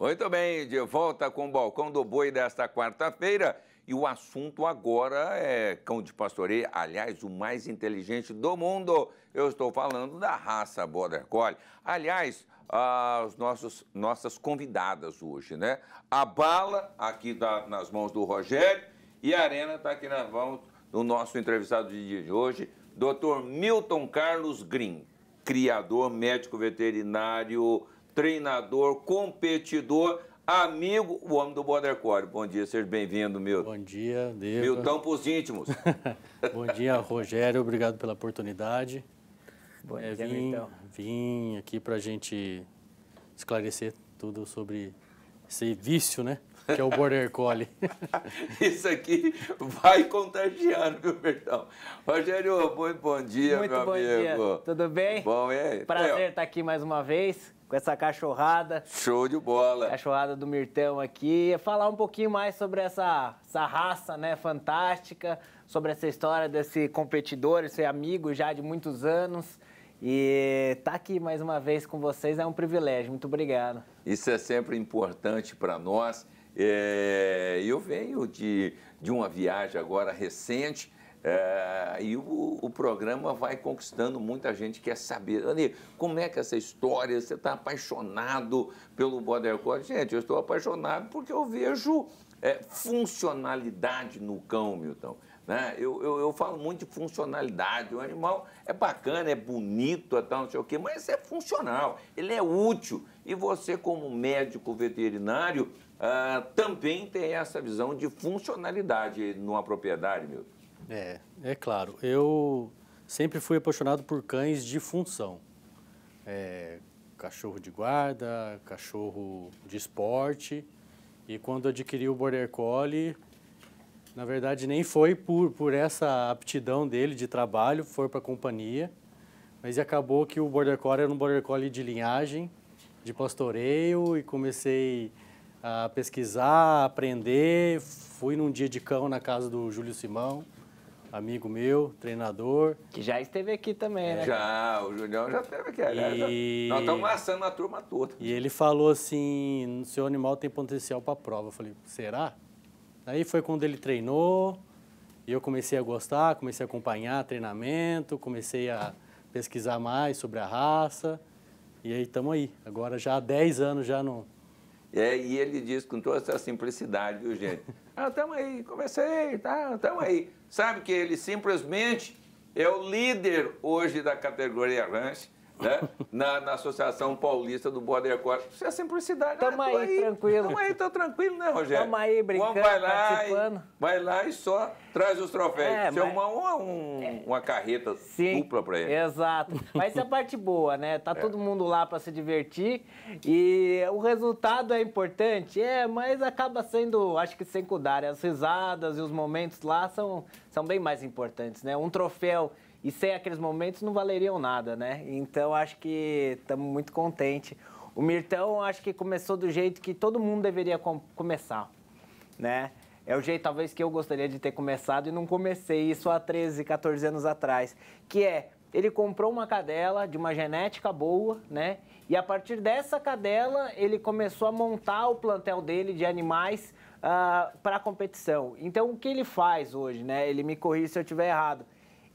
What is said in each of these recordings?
Muito bem, de volta com o Balcão do Boi desta quarta-feira. E o assunto agora é cão de pastoreio, aliás, o mais inteligente do mundo. Eu estou falando da raça Border Collie. Aliás, as nossos, nossas convidadas hoje, né? A Bala, aqui tá nas mãos do Rogério, e a Arena está aqui nas mãos do nosso entrevistado de hoje, Dr. Milton Carlos Green, criador médico veterinário treinador, competidor, amigo, o homem do Border Collie. Bom dia, seja bem-vindo, Milton. Bom dia, Deus. Milton para os íntimos. Bom dia, Rogério, obrigado pela oportunidade. Bom é, dia, vim, então. Vim aqui para a gente esclarecer tudo sobre esse vício, né? Que é o Border Collie. Isso aqui vai contagiando, viu, Bertão? Rogério, muito bom dia, Muito meu bom amigo. Dia. Tudo bem? Bom, é. Prazer é. estar aqui mais uma vez com essa cachorrada. Show de bola! Cachorrada do Mirtão aqui. Falar um pouquinho mais sobre essa, essa raça né, fantástica, sobre essa história desse competidor, esse amigo já de muitos anos. E estar tá aqui mais uma vez com vocês é um privilégio. Muito obrigado. Isso é sempre importante para nós. É, eu venho de, de uma viagem agora recente é, e o, o, programa vai conquistando muita gente que quer saber. Ani, como é que é essa história? Você está apaixonado pelo Border Collie? Gente, eu estou apaixonado porque eu vejo é, funcionalidade no cão, Milton. Né? Eu, eu, eu, falo muito de funcionalidade. O animal é bacana, é bonito, é tal, não sei o quê, mas é funcional, ele é útil. E você, como médico veterinário, ah, também tem essa visão de funcionalidade numa propriedade, Milton. É, é claro. Eu sempre fui apaixonado por cães de função. É, cachorro de guarda, cachorro de esporte. E quando adquiri o Border Collie, na verdade nem foi por, por essa aptidão dele de trabalho, foi para a companhia. Mas acabou que o Border Collie era um Border Collie de linhagem, de pastoreio, e comecei a pesquisar, a aprender. Fui num dia de cão na casa do Júlio Simão amigo meu, treinador. Que já esteve aqui também, né? Já, o Julião já esteve aqui, aliás. É, tá- nós estamos amassando a turma toda. E ele falou assim, seu animal tem potencial para prova. Eu falei, será? Aí foi quando ele treinou, e eu comecei a gostar, comecei a acompanhar treinamento, comecei a pesquisar mais sobre a raça. E aí estamos aí. Agora já há 10 anos já não. É, e ele diz com toda essa simplicidade, viu, gente? Ah, estamos aí, comecei, tá, estamos aí. Sabe que ele simplesmente é o líder hoje da categoria ranch né? na, na Associação Paulista do Border Collie. Isso é simplicidade. Tamo né? aí, aí, tranquilo. Tamo aí, tô tranquilo, né, Rogério? Tamo aí, brincando, Vamos, vai lá participando. E, vai lá e só traz os troféus. É, Isso mas... é uma, uma, um, é. uma carreta Sim, dupla para ele. Exato. Mas é a parte boa, né? Tá é. todo mundo lá para se divertir e o resultado é importante, é, mas acaba sendo, acho que secundário. Né? As risadas e os momentos lá são, são bem mais importantes, né? Um troféu e sem aqueles momentos não valeriam nada, né? Então acho que estamos muito contentes. O Mirtão acho que começou do jeito que todo mundo deveria com começar, né? É o jeito talvez que eu gostaria de ter começado e não comecei isso há 13, 14 anos atrás, que é ele comprou uma cadela de uma genética boa, né? E a partir dessa cadela ele começou a montar o plantel dele de animais uh, ah, para competição. Então o que ele faz hoje, né? Ele me corri se eu estiver errado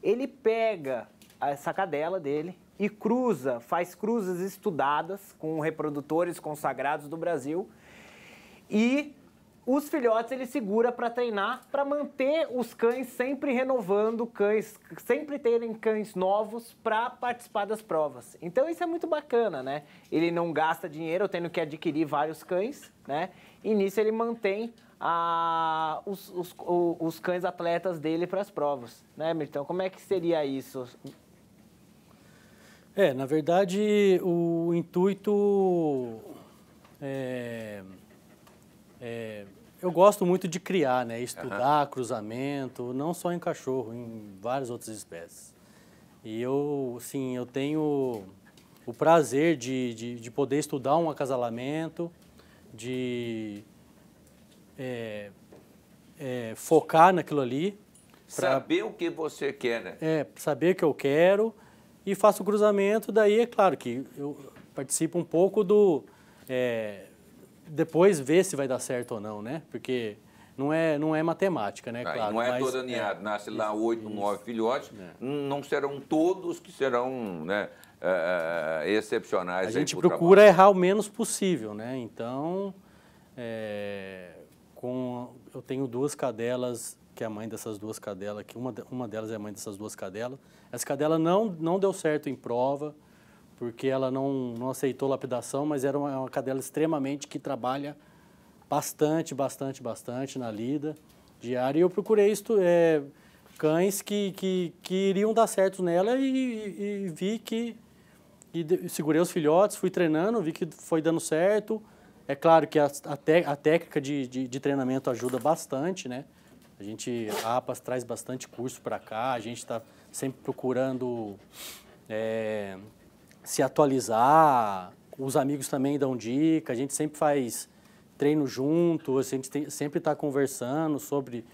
ele pega essa cadela dele e cruza, faz cruzas estudadas com reprodutores consagrados do Brasil e os filhotes ele segura para treinar, para manter os cães sempre renovando, cães sempre terem cães novos para participar das provas. Então isso é muito bacana, né? Ele não gasta dinheiro tendo que adquirir vários cães, né? E nisso ele mantém a, os, os, os, cães atletas dele para as provas, né, Mirtão? Como é que seria isso? É, na verdade, o intuito é, é, eu gosto muito de criar, né? Estudar uhum. cruzamento, não só em cachorro, em várias outras espécies. E eu, sim, eu tenho o prazer de, de, de poder estudar um acasalamento, de é, é, focar naquilo ali. Pra, saber o que você quer, né? É, saber o que eu quero e faço o cruzamento. Daí é claro que eu participo um pouco do. É, depois ver se vai dar certo ou não, né? Porque não é, não é matemática, né? claro, não é mas, toda ninhada. É, Nasce lá oito, nove filhotes. É. Hum, não serão todos que serão né, é, é, excepcionais. A gente procura errar o menos possível, né? Então, é, com eu tenho duas cadelas que é a mãe dessas duas cadelas, que uma, uma delas é a mãe dessas duas cadelas. Essa cadela não, não deu certo em prova, porque ela não, não aceitou lapidação, mas era uma, é uma cadela extremamente que trabalha bastante, bastante, bastante na lida diária. E eu procurei isto, é, cães que, que, que iriam dar certo nela e, e, e vi que. E segurei os filhotes, fui treinando, vi que foi dando certo. É claro que a, a, te, a técnica de, de, de, treinamento ajuda bastante, né? A gente, a APAS traz bastante curso para cá, a gente está sempre procurando é, se atualizar, os amigos também dão dica, a gente sempre faz treino junto, a gente tem, sempre está conversando sobre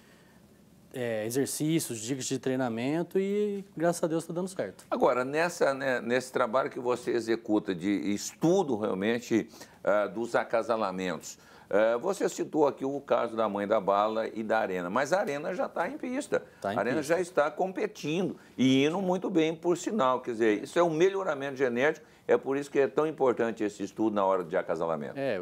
é, exercícios, dicas de treinamento e graças a Deus está dando certo. Agora, nessa, né, nesse trabalho que você executa de estudo realmente uh, dos acasalamentos, uh, você citou aqui o caso da mãe da bala e da Arena, mas a Arena já está em pista. Tá em a Arena pista. já está competindo e indo muito bem, por sinal. Quer dizer, isso é um melhoramento genético é por isso que é tão importante esse estudo na hora de acasalamento. É, é,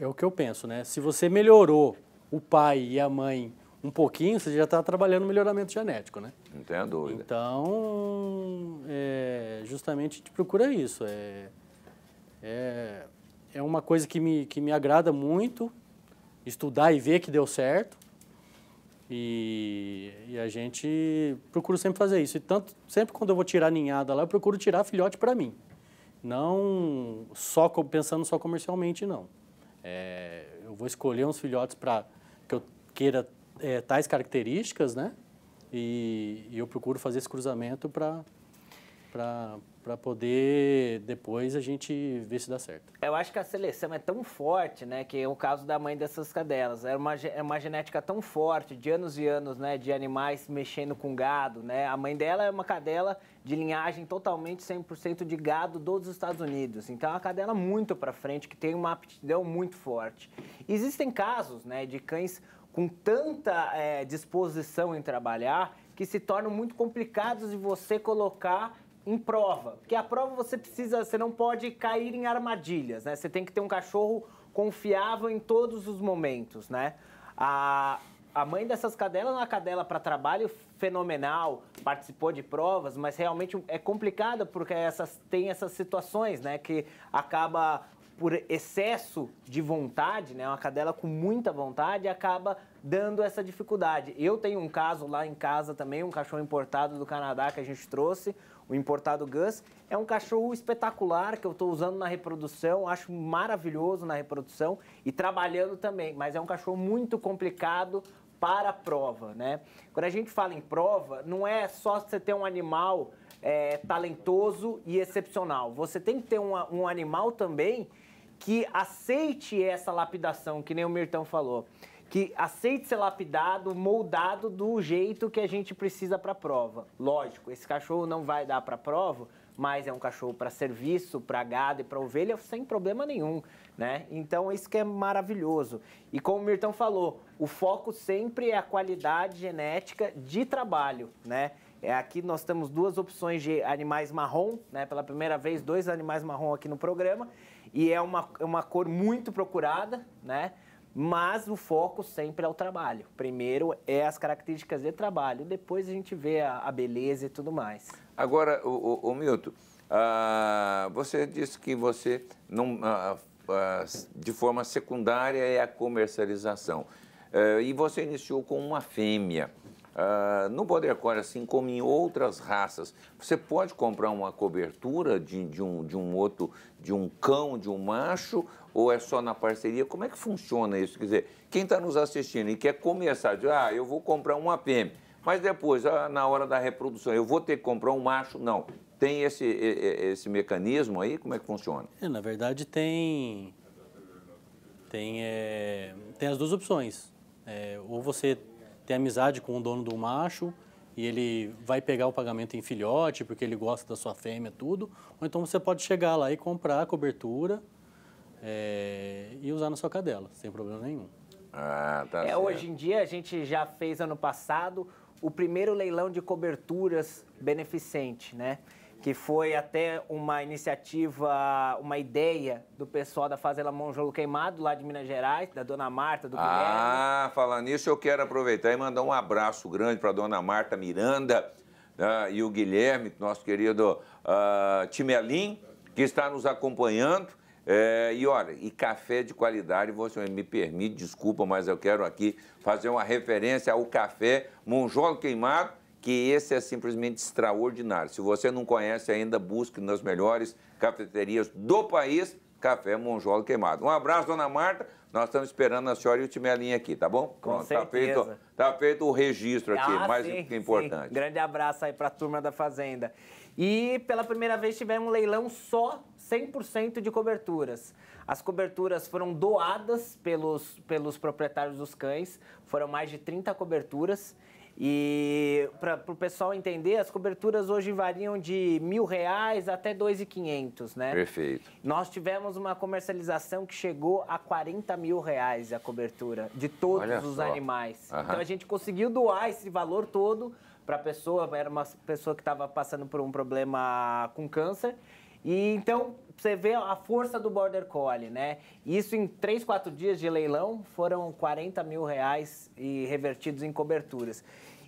é, o que eu penso, né? Se você melhorou o pai e a mãe, um pouquinho, você já está trabalhando melhoramento genético, né? Não tenha dúvida. Então, é, justamente a gente procura isso. É, é, é uma coisa que me, que me agrada muito, estudar e ver que deu certo. E, e a gente procura sempre fazer isso. E tanto, sempre quando eu vou tirar ninhada lá, eu procuro tirar filhote para mim. Não só pensando só comercialmente, não. É, eu vou escolher uns filhotes para que eu queira é, tais características, né? E, e, eu procuro fazer esse cruzamento para para poder depois a gente ver se dá certo. Eu acho que a seleção é tão forte, né, que é o caso da mãe dessas cadelas, era é uma, é uma genética tão forte, de anos e anos, né, de animais mexendo com gado, né, a mãe dela é uma cadela de linhagem totalmente 100% de gado dos Estados Unidos, então é uma cadela muito para frente, que tem uma aptidão muito forte. Existem casos, né, de cães com tanta é, disposição em trabalhar que se tornam muito complicados de você colocar em prova. Porque a prova você precisa, você não pode cair em armadilhas, né? Você tem que ter um cachorro confiável em todos os momentos, né? A, a mãe dessas cadelas é uma cadela para trabalho fenomenal, participou de provas, mas realmente é complicada porque essas, tem essas situações, né? Que acaba por excesso de vontade, né, uma cadela com muita vontade, acaba dando essa dificuldade. Eu tenho um caso lá em casa também, um cachorro importado do Canadá que a gente trouxe, o importado Gus. É um cachorro espetacular que eu estou usando na reprodução, acho maravilhoso na reprodução e trabalhando também, mas é um cachorro muito complicado para a prova, né? Quando a gente fala em prova, não é só você ter um animal é, talentoso e excepcional. Você tem que ter um, um animal também que aceite essa lapidação, que nem o Mirtão falou, que aceite ser lapidado, moldado do jeito que a gente precisa para a prova. Lógico, esse cachorro não vai dar para a prova, mas é um cachorro para serviço, para gado e para ovelha sem problema nenhum, né? Então isso que é maravilhoso. E como o Mirtão falou, o foco sempre é a qualidade genética de trabalho, né? É, aqui nós temos duas opções de animais marrom, né? Pela primeira vez, dois animais marrom aqui no programa e é uma, é uma cor muito procurada, né? Mas o foco sempre é o trabalho. Primeiro é as características de trabalho, depois a gente vê a, a beleza e tudo mais. Agora, o, o, o Milton, ah, você disse que você não, ah, ah, de forma secundária é a comercialização. Eh, e você iniciou com uma fêmea. Uh, no Border Collie, assim como em outras raças, você pode comprar uma cobertura de, de, um, de um outro de um cão, de um macho, ou é só na parceria? Como é que funciona isso? Quer dizer, quem está nos assistindo e quer começar, diz, ah, eu vou comprar um APM, mas depois, ah, na hora da reprodução, eu vou ter que comprar um macho? Não. Tem esse, esse mecanismo aí? Como é que funciona? É, na verdade, tem, tem, é, tem as duas opções. É, ou você tem amizade com o dono do macho, e ele vai pegar o pagamento em filhote, porque ele gosta da sua fêmea, tudo. Ou então você pode chegar lá e comprar a cobertura é, e usar na sua cadela, sem problema nenhum. Ah, tá é, certo. Hoje em dia, a gente já fez ano passado o primeiro leilão de coberturas beneficente, né? que foi até uma iniciativa, uma ideia do pessoal da Fazenda Monjolo Queimado, lá de Minas Gerais, da Dona Marta, do Guilherme. Ah, falando nisso, eu quero aproveitar e mandar um abraço grande para Dona Marta Miranda né, e o Guilherme, nosso querido uh, Timelim, que está nos acompanhando. É, e olha, e café de qualidade, você me permite, desculpa, mas eu quero aqui fazer uma referência ao café Monjolo Queimado, que esse é simplesmente extraordinário. Se você não conhece ainda, busque nas melhores cafeterias do país, Café Monjolo Queimado. Um abraço, dona Marta. Nós estamos esperando a senhora e o Timelinha aqui, tá bom? Com Pronto, certeza. Tá feito, tá feito o registro aqui, ah, mais sim, importante. Sim. Grande abraço aí para a turma da Fazenda. E pela primeira vez tivemos um leilão só 100% de coberturas. As coberturas foram doadas pelos, pelos proprietários dos cães, foram mais de 30 coberturas e para o pessoal entender, as coberturas hoje variam de mil reais até dois e quinhentos, né? Perfeito. Nós tivemos uma comercialização que chegou a 40 mil reais a cobertura de todos Olha os só. animais. Então a gente conseguiu doar esse valor todo para a pessoa. Era uma pessoa que estava passando por um problema com câncer. E então você vê a força do Border Collie, né? Isso em 3, 4 dias de leilão foram 40 mil reais e revertidos em coberturas.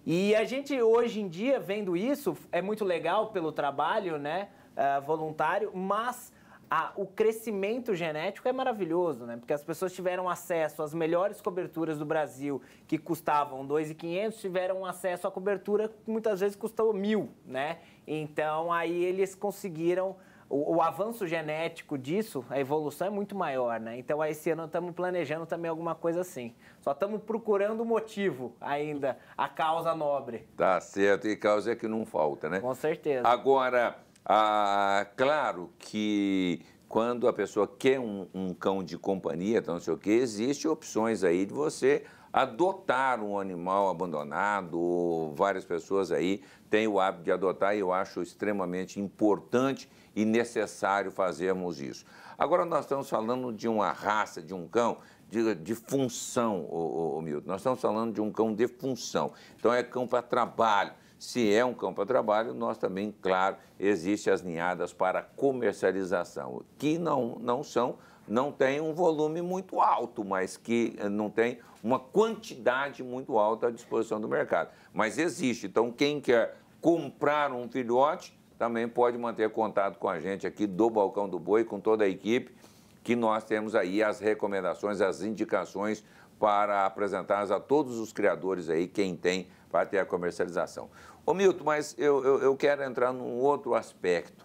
E a gente hoje em dia, vendo isso, é muito legal pelo trabalho, né? Uh, voluntário, mas a, o crescimento genético é maravilhoso, né? Porque as pessoas tiveram acesso às melhores coberturas do Brasil, que custavam 2.500, tiveram acesso à cobertura que muitas vezes custou mil, né? Então aí eles conseguiram o, o, avanço genético disso, a evolução é muito maior, né? Então, esse ano estamos planejando também alguma coisa assim. Só estamos procurando o motivo ainda, a causa nobre. Tá certo, e causa é que não falta, né? Com certeza. Agora, ah, claro que quando a pessoa quer um, um cão de companhia, então não sei o que, existem opções aí de você adotar um animal abandonado, várias pessoas aí têm o hábito de adotar e eu acho extremamente importante e necessário fazermos isso. Agora nós estamos falando de uma raça, de um cão de, de função, ô, ô, Milton. Nós estamos falando de um cão de função. Então é cão para trabalho. Se é um cão para trabalho, nós também, claro, existem as ninhadas para comercialização, que não, não são, não tem um volume muito alto, mas que eh, não tem uma quantidade muito alta à disposição do mercado. Mas existe. Então, quem quer comprar um filhote também pode manter contato com a gente aqui do Balcão do Boi, com toda a equipe, que nós temos aí as recomendações, as indicações para apresentar a todos os criadores aí, quem tem, para ter a comercialização. Ô Milton, mas eu, eu, eu, quero entrar num outro aspecto.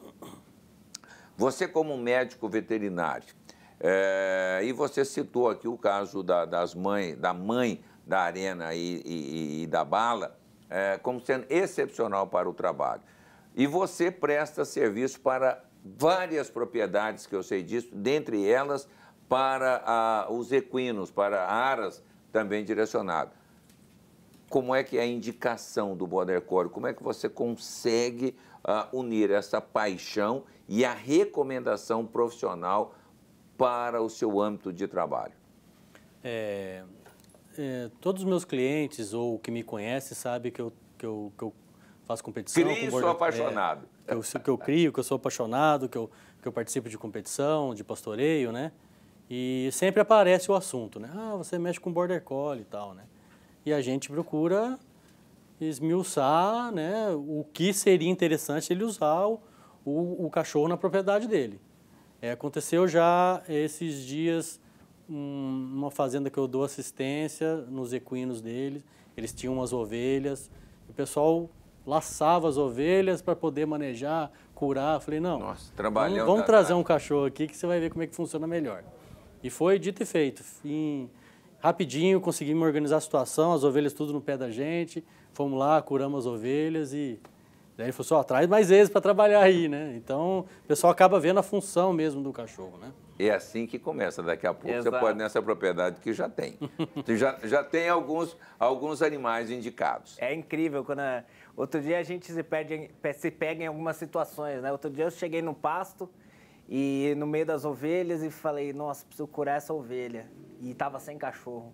Você como médico veterinário, é, e você citou aqui o caso da, das mãe, da mãe da Arena e, e, e da Bala é, como sendo excepcional para o trabalho. E você presta serviço para várias propriedades que eu sei disso, dentre elas para a, os equinos, para aras também direcionado. Como é que é a indicação do Border Collie? Como é que você consegue uh, unir essa paixão e a recomendação profissional para o seu âmbito de trabalho? É, é, todos os meus clientes ou que me conhecem sabem que eu, que eu, que eu faço competição. Crio, com sou apaixonado. É, que, eu, é, que eu crio, que eu sou apaixonado, que eu, que eu participo de competição, de pastoreio, né? E sempre aparece o assunto, né? Ah, você mexe com border collie e tal, né? E a gente procura esmiuçar, né? O que seria interessante ele usar o, o, o cachorro na propriedade dele. É, aconteceu já esses dias um, uma fazenda que eu dou assistência nos equinos deles. Eles tinham umas ovelhas. O pessoal laçava as ovelhas para poder manejar, curar. Eu falei, não, Nossa, trabalhando vamos, vamos trazer um cachorro aqui que você vai ver como é que funciona melhor. E foi dito e feito. Em, rapidinho conseguimos organizar a situação, as ovelhas tudo no pé da gente. Fomos lá, curamos as ovelhas e Daí ele falou assim, ó, traz mais vezes para trabalhar aí, né? Então, o pessoal acaba vendo a função mesmo do cachorro, né? É assim que começa, daqui a pouco Exato. você pode nessa propriedade que já tem. já, já tem alguns, alguns animais indicados. É incrível, quando a... Eh, outro dia a gente se, perde, se pega em algumas situações, né? Outro dia eu cheguei no pasto e no meio das ovelhas e falei, nossa, preciso curar essa ovelha. E estava sem cachorro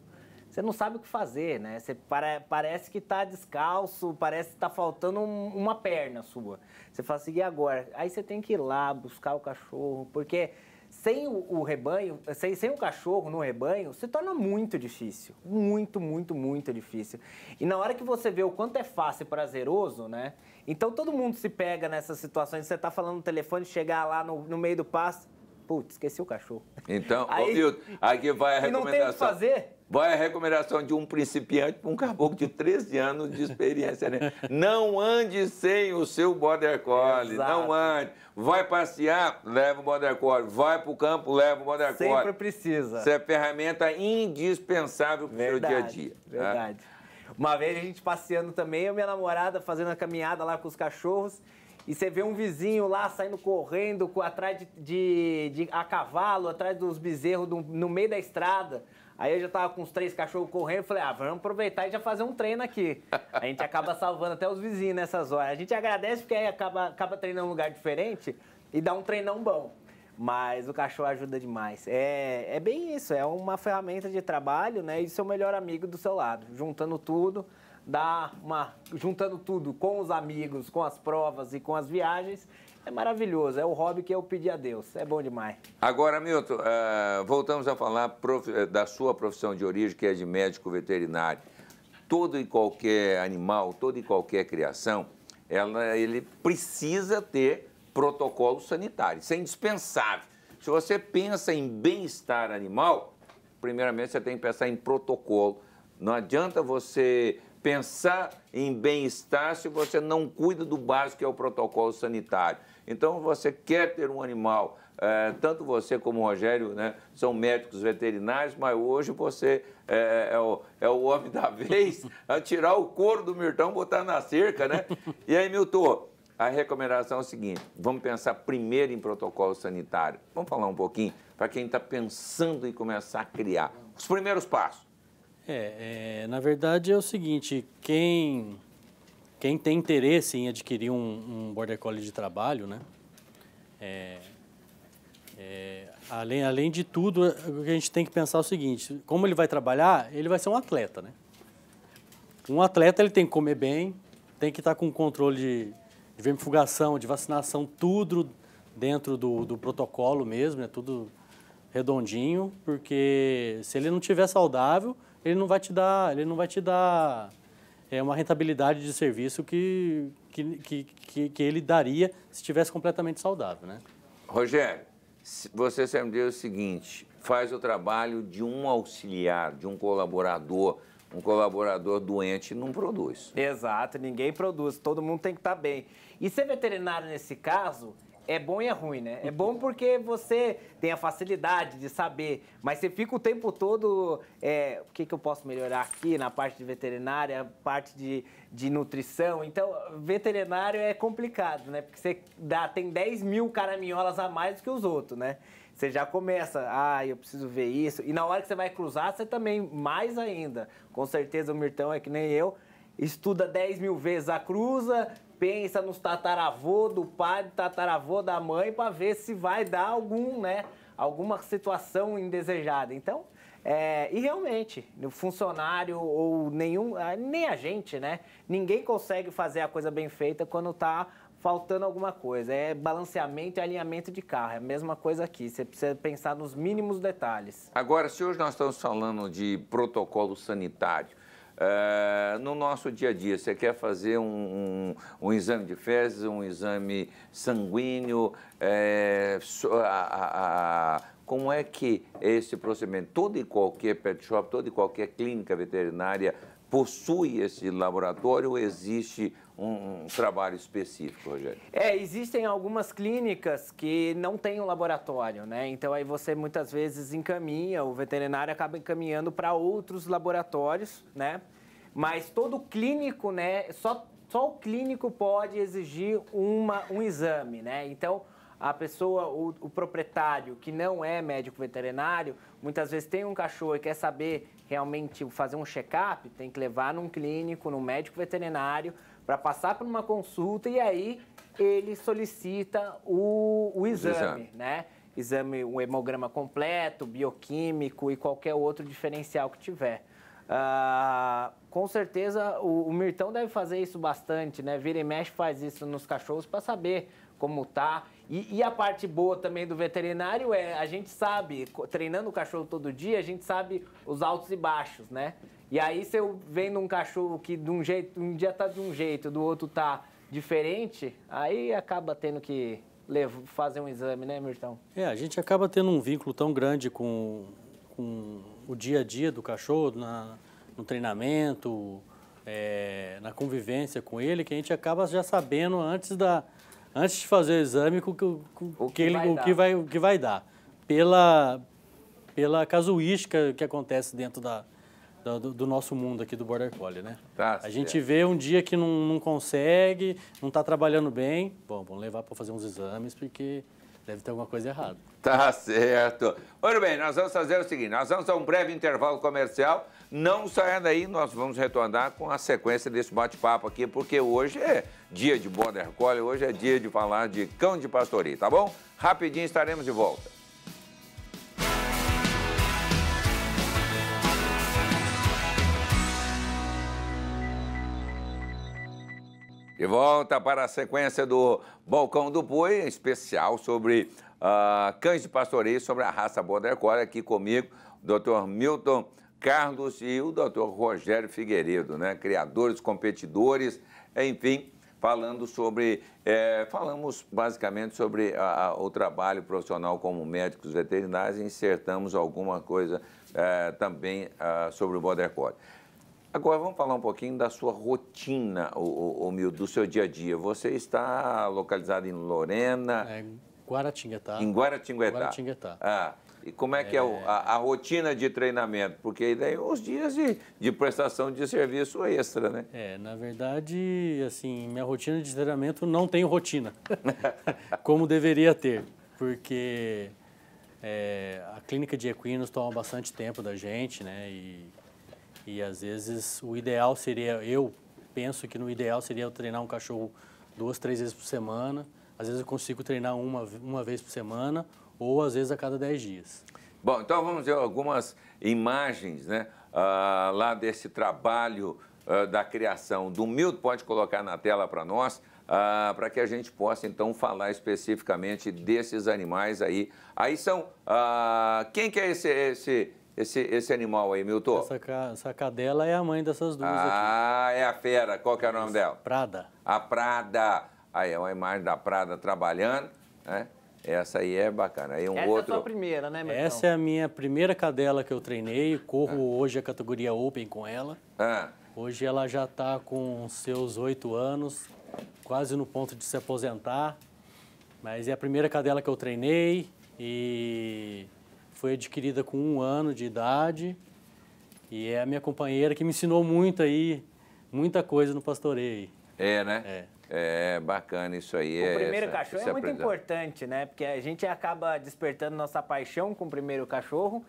você não sabe o que fazer, né? Você para, parece que está descalço, parece que está faltando um, uma perna sua. Você fala assim, e agora? Aí você tem que ir lá buscar o cachorro, porque sem o, o rebanho, sem, sem o cachorro no rebanho, se torna muito difícil. Muito, muito, muito difícil. E na hora que você vê o quanto é fácil e prazeroso, né? Então todo mundo se pega nessas situações, você está falando no telefone, chegar lá no, no meio do pasto, putz, esqueci o cachorro. Então, aí, eu, aqui vai a recomendação. E não tem o que fazer? Vai é a recomendação de um principiante para um caboclo de 13 anos de experiência, né? Não ande sem o seu border collie, Exato. não ande. Vai passear, leva o border collie. Vai para o campo, leva o border collie. Sempre precisa. Isso é ferramenta indispensável para o seu dia a dia. Tá? Verdade. Tá? Uma vez a gente passeando também, eu e minha namorada fazendo a caminhada lá com os cachorros, e você vê um vizinho lá saindo correndo com, atrás de, de, de, a cavalo, atrás dos bezerros do, no meio da estrada. Aí eu já tava com os três cachorros correndo, falei, ah, vamos aproveitar e já fazer um treino aqui. A gente acaba salvando até os vizinhos nessas horas. A gente agradece porque aí acaba, acaba treinando em um lugar diferente e dá um treinão bom. Mas o cachorro ajuda demais. É, é bem isso, é uma ferramenta de trabalho, né? E seu melhor amigo do seu lado, juntando tudo, dá uma juntando tudo com os amigos, com as provas e com as viagens, é maravilhoso. É o hobby que eu pedi a Deus. É bom demais. Agora, Milton, uh, voltamos a falar prof... Eh, da sua profissão de origem, que é de médico veterinário. Todo e qualquer animal, toda e qualquer criação, ela, ele precisa ter protocolo sanitário. Isso é indispensável. Se você pensa em bem-estar animal, primeiramente você tem que pensar em protocolo. Não adianta você pensar em bem-estar se você não cuida do básico, que é o protocolo sanitário. Então, você quer ter um animal, é, tanto você como o Rogério né, são médicos veterinários, mas hoje você é, é, o, é o homem da vez a tirar o couro do Mirtão, botar na cerca, né? E aí, Milton, a recomendação é o seguinte: vamos pensar primeiro em protocolo sanitário. Vamos falar um pouquinho para quem está pensando em começar a criar. Os primeiros passos. É, é, na verdade é o seguinte: quem quem tem interesse em adquirir um, um Border Collie de trabalho, né? É, é, além, além de tudo, é, a gente tem que pensar é o seguinte, como ele vai trabalhar, ele vai ser um atleta, né? Um atleta, ele tem que comer bem, tem que estar tá com controle de, de vermifugação, de vacinação, tudo dentro do, do protocolo mesmo, é né? tudo redondinho, porque se ele não tiver saudável, ele não vai te dar, ele não vai te dar é uma rentabilidade de serviço que, que, que, que, que ele daria se estivesse completamente saudável. Né? Rogério, você sempre diz o seguinte, faz o trabalho de um auxiliar, de um colaborador, um colaborador doente não produz. Exato, ninguém produz, todo mundo tem que estar bem. E ser veterinário nesse caso é bom e é ruim, né? É uhum. bom porque você tem a facilidade de saber, mas você fica o tempo todo. É, o que, que eu posso melhorar aqui na parte de veterinária, parte de, de nutrição? Então, veterinário é complicado, né? Porque você dá, tem 10 mil caraminholas a mais do que os outros, né? Você já começa, ah, eu preciso ver isso. E na hora que você vai cruzar, você também, mais ainda. Com certeza o Mirtão é que nem eu estuda 10 mil vezes a cruza, pensa nos tataravô do pai, do tataravô da mãe, para ver se vai dar algum, né? Alguma situação indesejada. Então, é, e realmente, o funcionário ou nenhum, é, nem a gente, né? Ninguém consegue fazer a coisa bem feita quando está faltando alguma coisa. É balanceamento e alinhamento de carro. É a mesma coisa aqui. Você precisa pensar nos mínimos detalhes. Agora, se hoje nós estamos falando de protocolo sanitário, ah, no nosso dia a dia, você quer fazer um, um, um exame de fezes, um exame sanguíneo, é, a, a, como é que é esse procedimento? Todo e qualquer pet shop, toda e qualquer clínica veterinária possui esse laboratório ou existe um, um, trabalho específico, Rogério? É, existem algumas clínicas que não têm um laboratório, né? Então aí você muitas vezes encaminha, o veterinário acaba encaminhando para outros laboratórios, né? Mas todo clínico, né? Só, só o clínico pode exigir uma, um exame, né? Então a pessoa, o, o, proprietário que não é médico veterinário, muitas vezes tem um cachorro e quer saber realmente fazer um check-up, tem que levar num clínico, num médico veterinário, para passar por uma consulta e aí ele solicita o, o exame, exame, né? Exame, um hemograma completo, bioquímico e qualquer outro diferencial que tiver. Ah, com certeza o, o Mirtão deve fazer isso bastante, né? Vira e mexe faz isso nos cachorros para saber como tá. E, e, a parte boa também do veterinário é a gente sabe, treinando o cachorro todo dia, a gente sabe os altos e baixos, né? E aí se eu vendo um cachorro que de um jeito, um dia tá de um jeito, do outro tá diferente, aí acaba tendo que fazer um exame, né, Mirtão? É, a gente acaba tendo um vínculo tão grande com, com o dia a dia do cachorro, na, no treinamento, é, na convivência com ele, que a gente acaba já sabendo antes da, antes de fazer o exame, com, com, com o, que, ele, o, que vai, o que vai dar. Pela, pela casuística que acontece dentro da, da do, do, nosso mundo aqui do Border Collie, né? Tá, a gente vê um dia que não, não consegue, não está trabalhando bem, bom, vamos levar para fazer uns exames, porque deve ter alguma coisa errada. Tá certo. Muito bem, nós vamos fazer o seguinte, nós vamos a um breve intervalo comercial, não saia daí, nós vamos retornar com a sequência desse bate-papo aqui, porque hoje é dia de Border Collie, hoje é dia de falar de cão de pastoreio, tá bom? Rapidinho estaremos de volta. De volta para a sequência do Balcão do Boi, especial sobre uh, cães de pastoreio, sobre a raça Border Collie, aqui comigo, Dr. Milton Carlos e o doutor Rogério Figueiredo, né? Criadores, competidores, enfim, falando sobre. É, falamos basicamente sobre a, a, o trabalho profissional como médicos veterinários e insertamos alguma coisa é, também é, sobre o Border Collie. Agora vamos falar um pouquinho da sua rotina, o, do seu dia a dia. Você está localizado em Lorena. É, Guaratinguetá. Em Guaratinguetá. Guaratinguetá. Ah, e como é, que é a, a, rotina de treinamento? Porque aí daí é os dias de, de prestação de serviço extra, né? É, na verdade, assim, minha rotina de treinamento não tem rotina, como deveria ter, porque é, a clínica de equinos toma bastante tempo da gente, né? E, e às vezes o ideal seria, eu penso que no ideal seria eu treinar um cachorro duas, três vezes por semana. Às vezes eu consigo treinar uma, uma vez por semana ou às vezes a cada 10 dias. Bom, então vamos ver algumas imagens né, ah, lá desse trabalho ah, da criação do Milton, pode colocar na tela para nós, ah, para que a gente possa então falar especificamente desses animais aí. Aí são, quem que é esse, esse, esse, esse animal aí, Milton? Essa, ca, essa cadela é a mãe dessas duas ah, aqui. é a fera, qual que é o nome dela? Prada. A Prada, aí é uma imagem da Prada trabalhando, né? Essa aí é bacana. Aí um Essa outro... é a sua primeira, né, Marcão? Essa é a minha primeira cadela que eu treinei. Corro ah. hoje a categoria Open com ela. Ah. Hoje ela já está com seus oito anos, quase no ponto de se aposentar. Mas é a primeira cadela que eu treinei e foi adquirida com um ano de idade. E é a minha companheira que me ensinou muito aí, muita coisa no pastoreio. É, né? É. É, bacana isso aí. O é, primeiro essa, cachorro é essa é muito importante, né? Porque a gente acaba despertando nossa paixão com o primeiro cachorro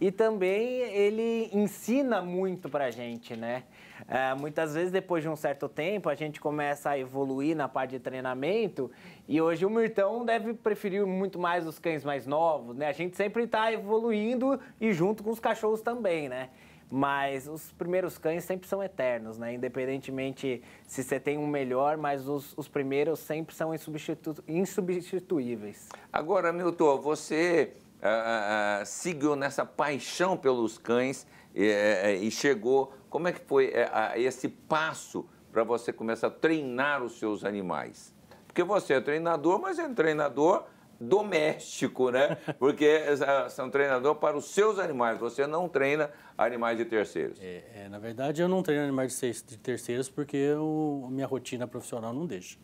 e também ele ensina muito pra gente, né? É, muitas vezes, depois de um certo tempo, a gente começa a evoluir na parte de treinamento e hoje o Mirtão deve preferir muito mais os cães mais novos, né? A gente sempre tá evoluindo e junto com os cachorros também, né? mas os primeiros cães sempre são eternos, né? Independentemente se você tem um melhor, mas os, os primeiros sempre são insubstitu... insubstituíveis. Agora, Milton, você ah, ah, ah seguiu nessa paixão pelos cães eh, eh, eh, e chegou. Como é que foi esse passo para você começar a treinar os seus animais? Porque você é treinador, mas é um treinador doméstico, né? Porque ah, são treinador para os seus animais. Você não treina animais de terceiros. É, é na verdade, eu não treino animais de terceiros porque eu, minha rotina profissional não deixa.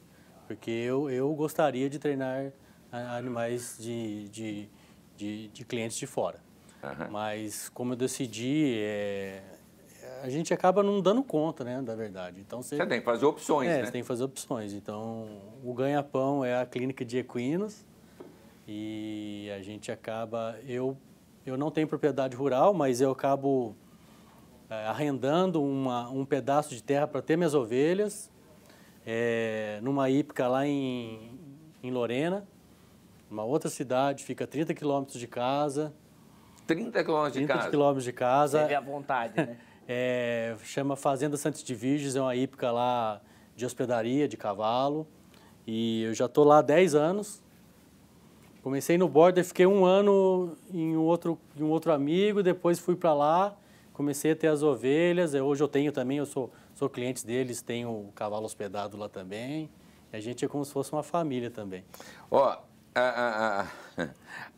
Porque eu, eu gostaria de treinar ah, animais de, de, de, de clientes de fora. Uhum. Mas como eu decidi, é, a gente acaba não dando conta, né, da verdade. Então você, você tem que fazer opções, é, né? Você tem que fazer opções. Então o ganha-pão é a clínica de equinos e a gente acaba. Eu, eu não tenho propriedade rural, mas eu acabo é, arrendando uma, um pedaço de terra para ter minhas ovelhas, é, numa hípica lá em, em Lorena, uma outra cidade, fica a 30 quilômetros de casa. 30 quilômetros de casa? 30 quilômetros de casa. Teve à vontade, né? é, chama Fazenda Santos de Virges, é uma hípica lá de hospedaria, de cavalo. E eu já estou lá há 10 anos Comecei no border, fiquei um ano em um outro, em um outro amigo, depois fui para lá, comecei a ter as ovelhas. Hoje eu tenho também, eu sou, sou cliente deles, tenho o cavalo hospedado lá também. A gente é como se fosse uma família também. Ó, oh, a, a,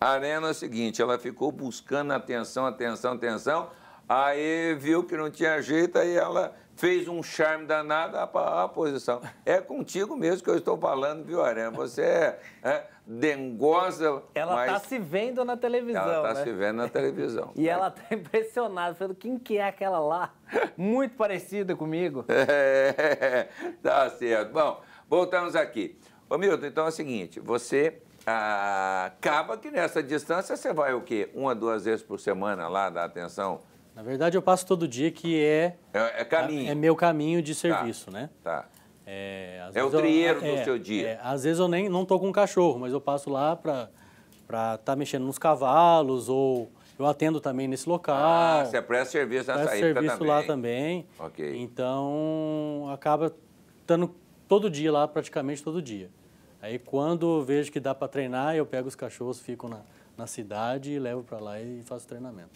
a Arena é o seguinte, ela ficou buscando atenção, atenção, atenção, aí viu que não tinha jeito, aí ela fez um charme danado à a posição. É contigo mesmo que eu estou falando, viu, Aranha? Você é, é dengosa. Ela está se vendo na televisão. Ela está né? se vendo na televisão. e ela está impressionada, falando: quem que é aquela lá? Muito parecida comigo. É, tá certo. Bom, voltamos aqui. Ô, Milton, então é o seguinte: você ah, acaba que nessa distância você vai o quê? Uma, duas vezes por semana lá dar atenção na verdade, eu passo todo dia que é... É, é caminho. É, é meu caminho de tá, serviço, tá, né? Tá. É, é o trieiro eu, do é, seu dia. É, às vezes eu nem não tô com um cachorro, mas eu passo lá para estar tá mexendo nos cavalos ou... Eu atendo também nesse local. Ah, você presta serviço nessa presta serviço também. lá também. Ok. Então, acaba estando todo dia lá, praticamente todo dia. Aí, quando vejo que dá para treinar, eu pego os cachorros, fico na, na cidade e levo para lá e faço treinamento.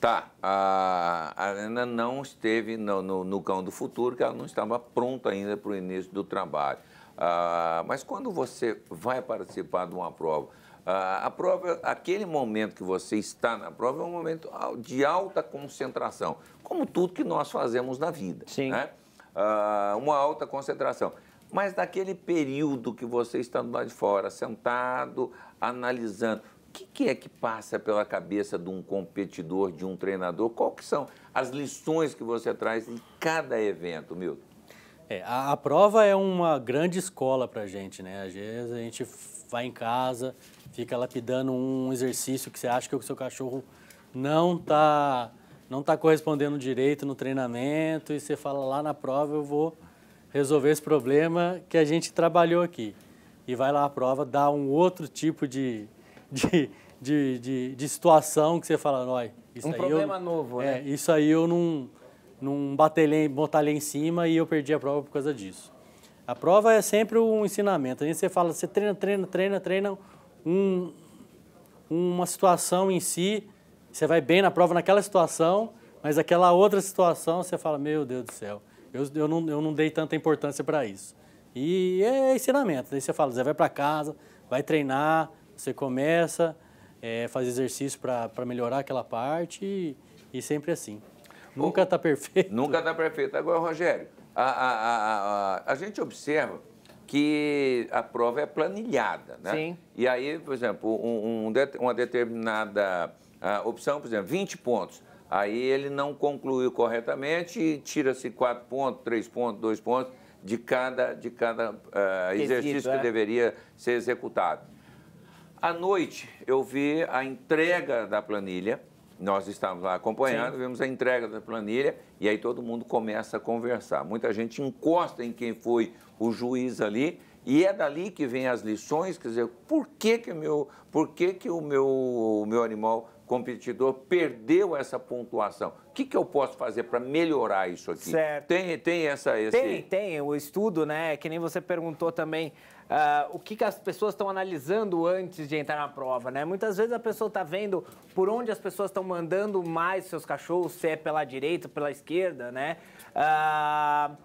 Tá. A Arena não esteve no, no, no Cão do Futuro, que ela não estava pronta ainda para o início do trabalho. Ah, mas quando você vai participar de uma prova, ah, a prova, aquele momento que você está na prova é um momento de alta concentração, como tudo que nós fazemos na vida. Sim. Né? Ah, uma alta concentração. Mas naquele período que você está do lado de fora, sentado, analisando, que, que é que passa pela cabeça de um competidor, de um treinador? Qual que são as lições que você traz em cada evento, Milton? É, a, a, prova é uma grande escola para a gente, né? Às vezes a gente vai em casa, fica lapidando um exercício que você acha que o seu cachorro não está, não tá correspondendo direito no treinamento e você fala lá na prova eu vou resolver esse problema que a gente trabalhou aqui. E vai lá à prova, dá um outro tipo de, de, de, de, de situação que você fala, nós. Um problema eu, novo, né? é, né? Isso aí eu não, não batelei, botalhei em cima e eu perdi a prova por causa disso. A prova é sempre um ensinamento. Aí você fala, você treina, treina, treina, treina um, uma situação em si, você vai bem na prova naquela situação, mas aquela outra situação você fala, meu Deus do céu, eu, eu, não, eu não dei tanta importância para isso. E é ensinamento. Daí você fala, você vai para casa, vai treinar, você começa, é, faz exercício para melhorar aquela parte e, e sempre assim. Bom, nunca está perfeito. Nunca está perfeito. Agora, Rogério, a, a, a, a, gente observa que a prova é planilhada, né? Sim. E aí, por exemplo, um, um, uma determinada ah, opção, por exemplo, 20 pontos. Aí ele não concluiu corretamente e tira-se 4 pontos, 3 pontos, 2 pontos de cada, de cada uh, exercício Exito, que é? deveria ser executado. À noite, eu vi a entrega da planilha. Nós estávamos lá acompanhando, Sim. vimos a entrega da planilha e aí todo mundo começa a conversar. Muita gente encosta em quem foi o juiz ali e é dali que vem as lições, quer dizer, por que, que, meu, por que, que o, meu, o meu animal competidor perdeu essa pontuação? O que, que eu posso fazer para melhorar isso aqui? Certo. Tem, tem essa... Esse... Tem, tem. O estudo, né? Que nem você perguntou também uh, o que, que as pessoas estão analisando antes de entrar na prova, né? Muitas vezes a pessoa está vendo por onde as pessoas estão mandando mais seus cachorros, se é pela direita, pela esquerda, né? Uh,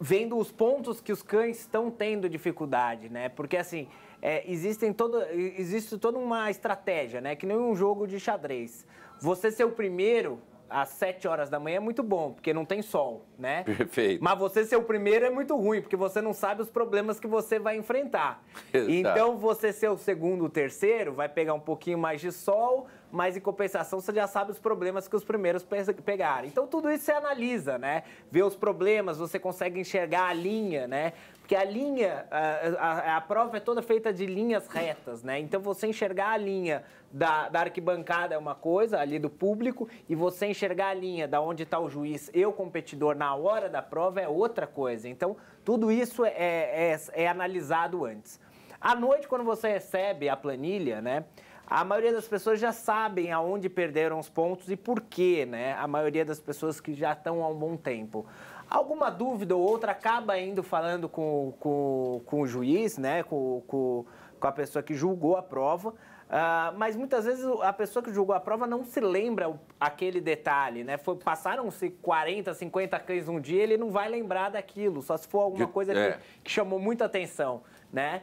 vendo os pontos que os cães estão tendo dificuldade, né? Porque assim, é, existem toda, existe toda uma estratégia, né? Que nem um jogo de xadrez. Você ser o primeiro às 7 horas da manhã é muito bom, porque não tem sol, né? Perfeito. Mas você ser o primeiro é muito ruim, porque você não sabe os problemas que você vai enfrentar. Exato. Então, você ser o segundo, o terceiro, vai pegar um pouquinho mais de sol, mas em compensação você já sabe os problemas que os primeiros pegaram. Então tudo isso você analisa, né? Vê os problemas, você consegue enxergar a linha, né? Porque a linha, a, a, a prova é toda feita de linhas retas, né? Então você enxergar a linha da, da arquibancada é uma coisa, ali do público, e você enxergar a linha da onde está o juiz e o competidor na hora da prova é outra coisa. Então tudo isso é, é, é, é analisado antes. À noite, quando você recebe a planilha, né? a maioria das pessoas já sabem aonde perderam os pontos e por quê, né? A maioria das pessoas que já estão há um bom tempo. Alguma dúvida ou outra acaba indo falando com, com, com o juiz, né? Com, com, com a pessoa que julgou a prova. Uh, mas muitas vezes a pessoa que julgou a prova não se lembra o, aquele detalhe, né? Passaram-se 40, 50 cães um dia, ele não vai lembrar daquilo, só se for alguma coisa é. que, que chamou muita atenção, né?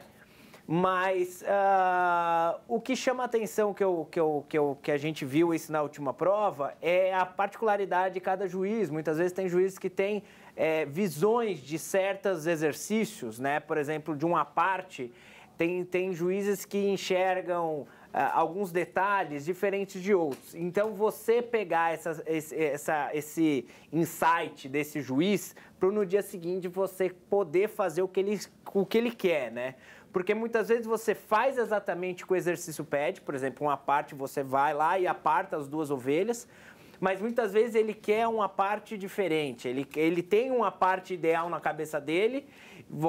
Mas uh, o que chama a atenção que, eu, que, eu, que, eu, que a gente viu isso na última prova é a particularidade de cada juiz. Muitas vezes tem juízes que têm é, visões de certos exercícios, né? Por exemplo, de uma parte, tem, tem juízes que enxergam ah, alguns detalhes diferentes de outros. Então, você pegar essa, esse, essa, esse insight desse juiz para no dia seguinte você poder fazer o que ele, o que ele quer, né? Porque muitas vezes você faz exatamente o que o exercício pede, por exemplo, uma parte você vai lá e aparta as duas ovelhas, mas muitas vezes ele quer uma parte diferente, ele, ele tem uma parte ideal na cabeça dele,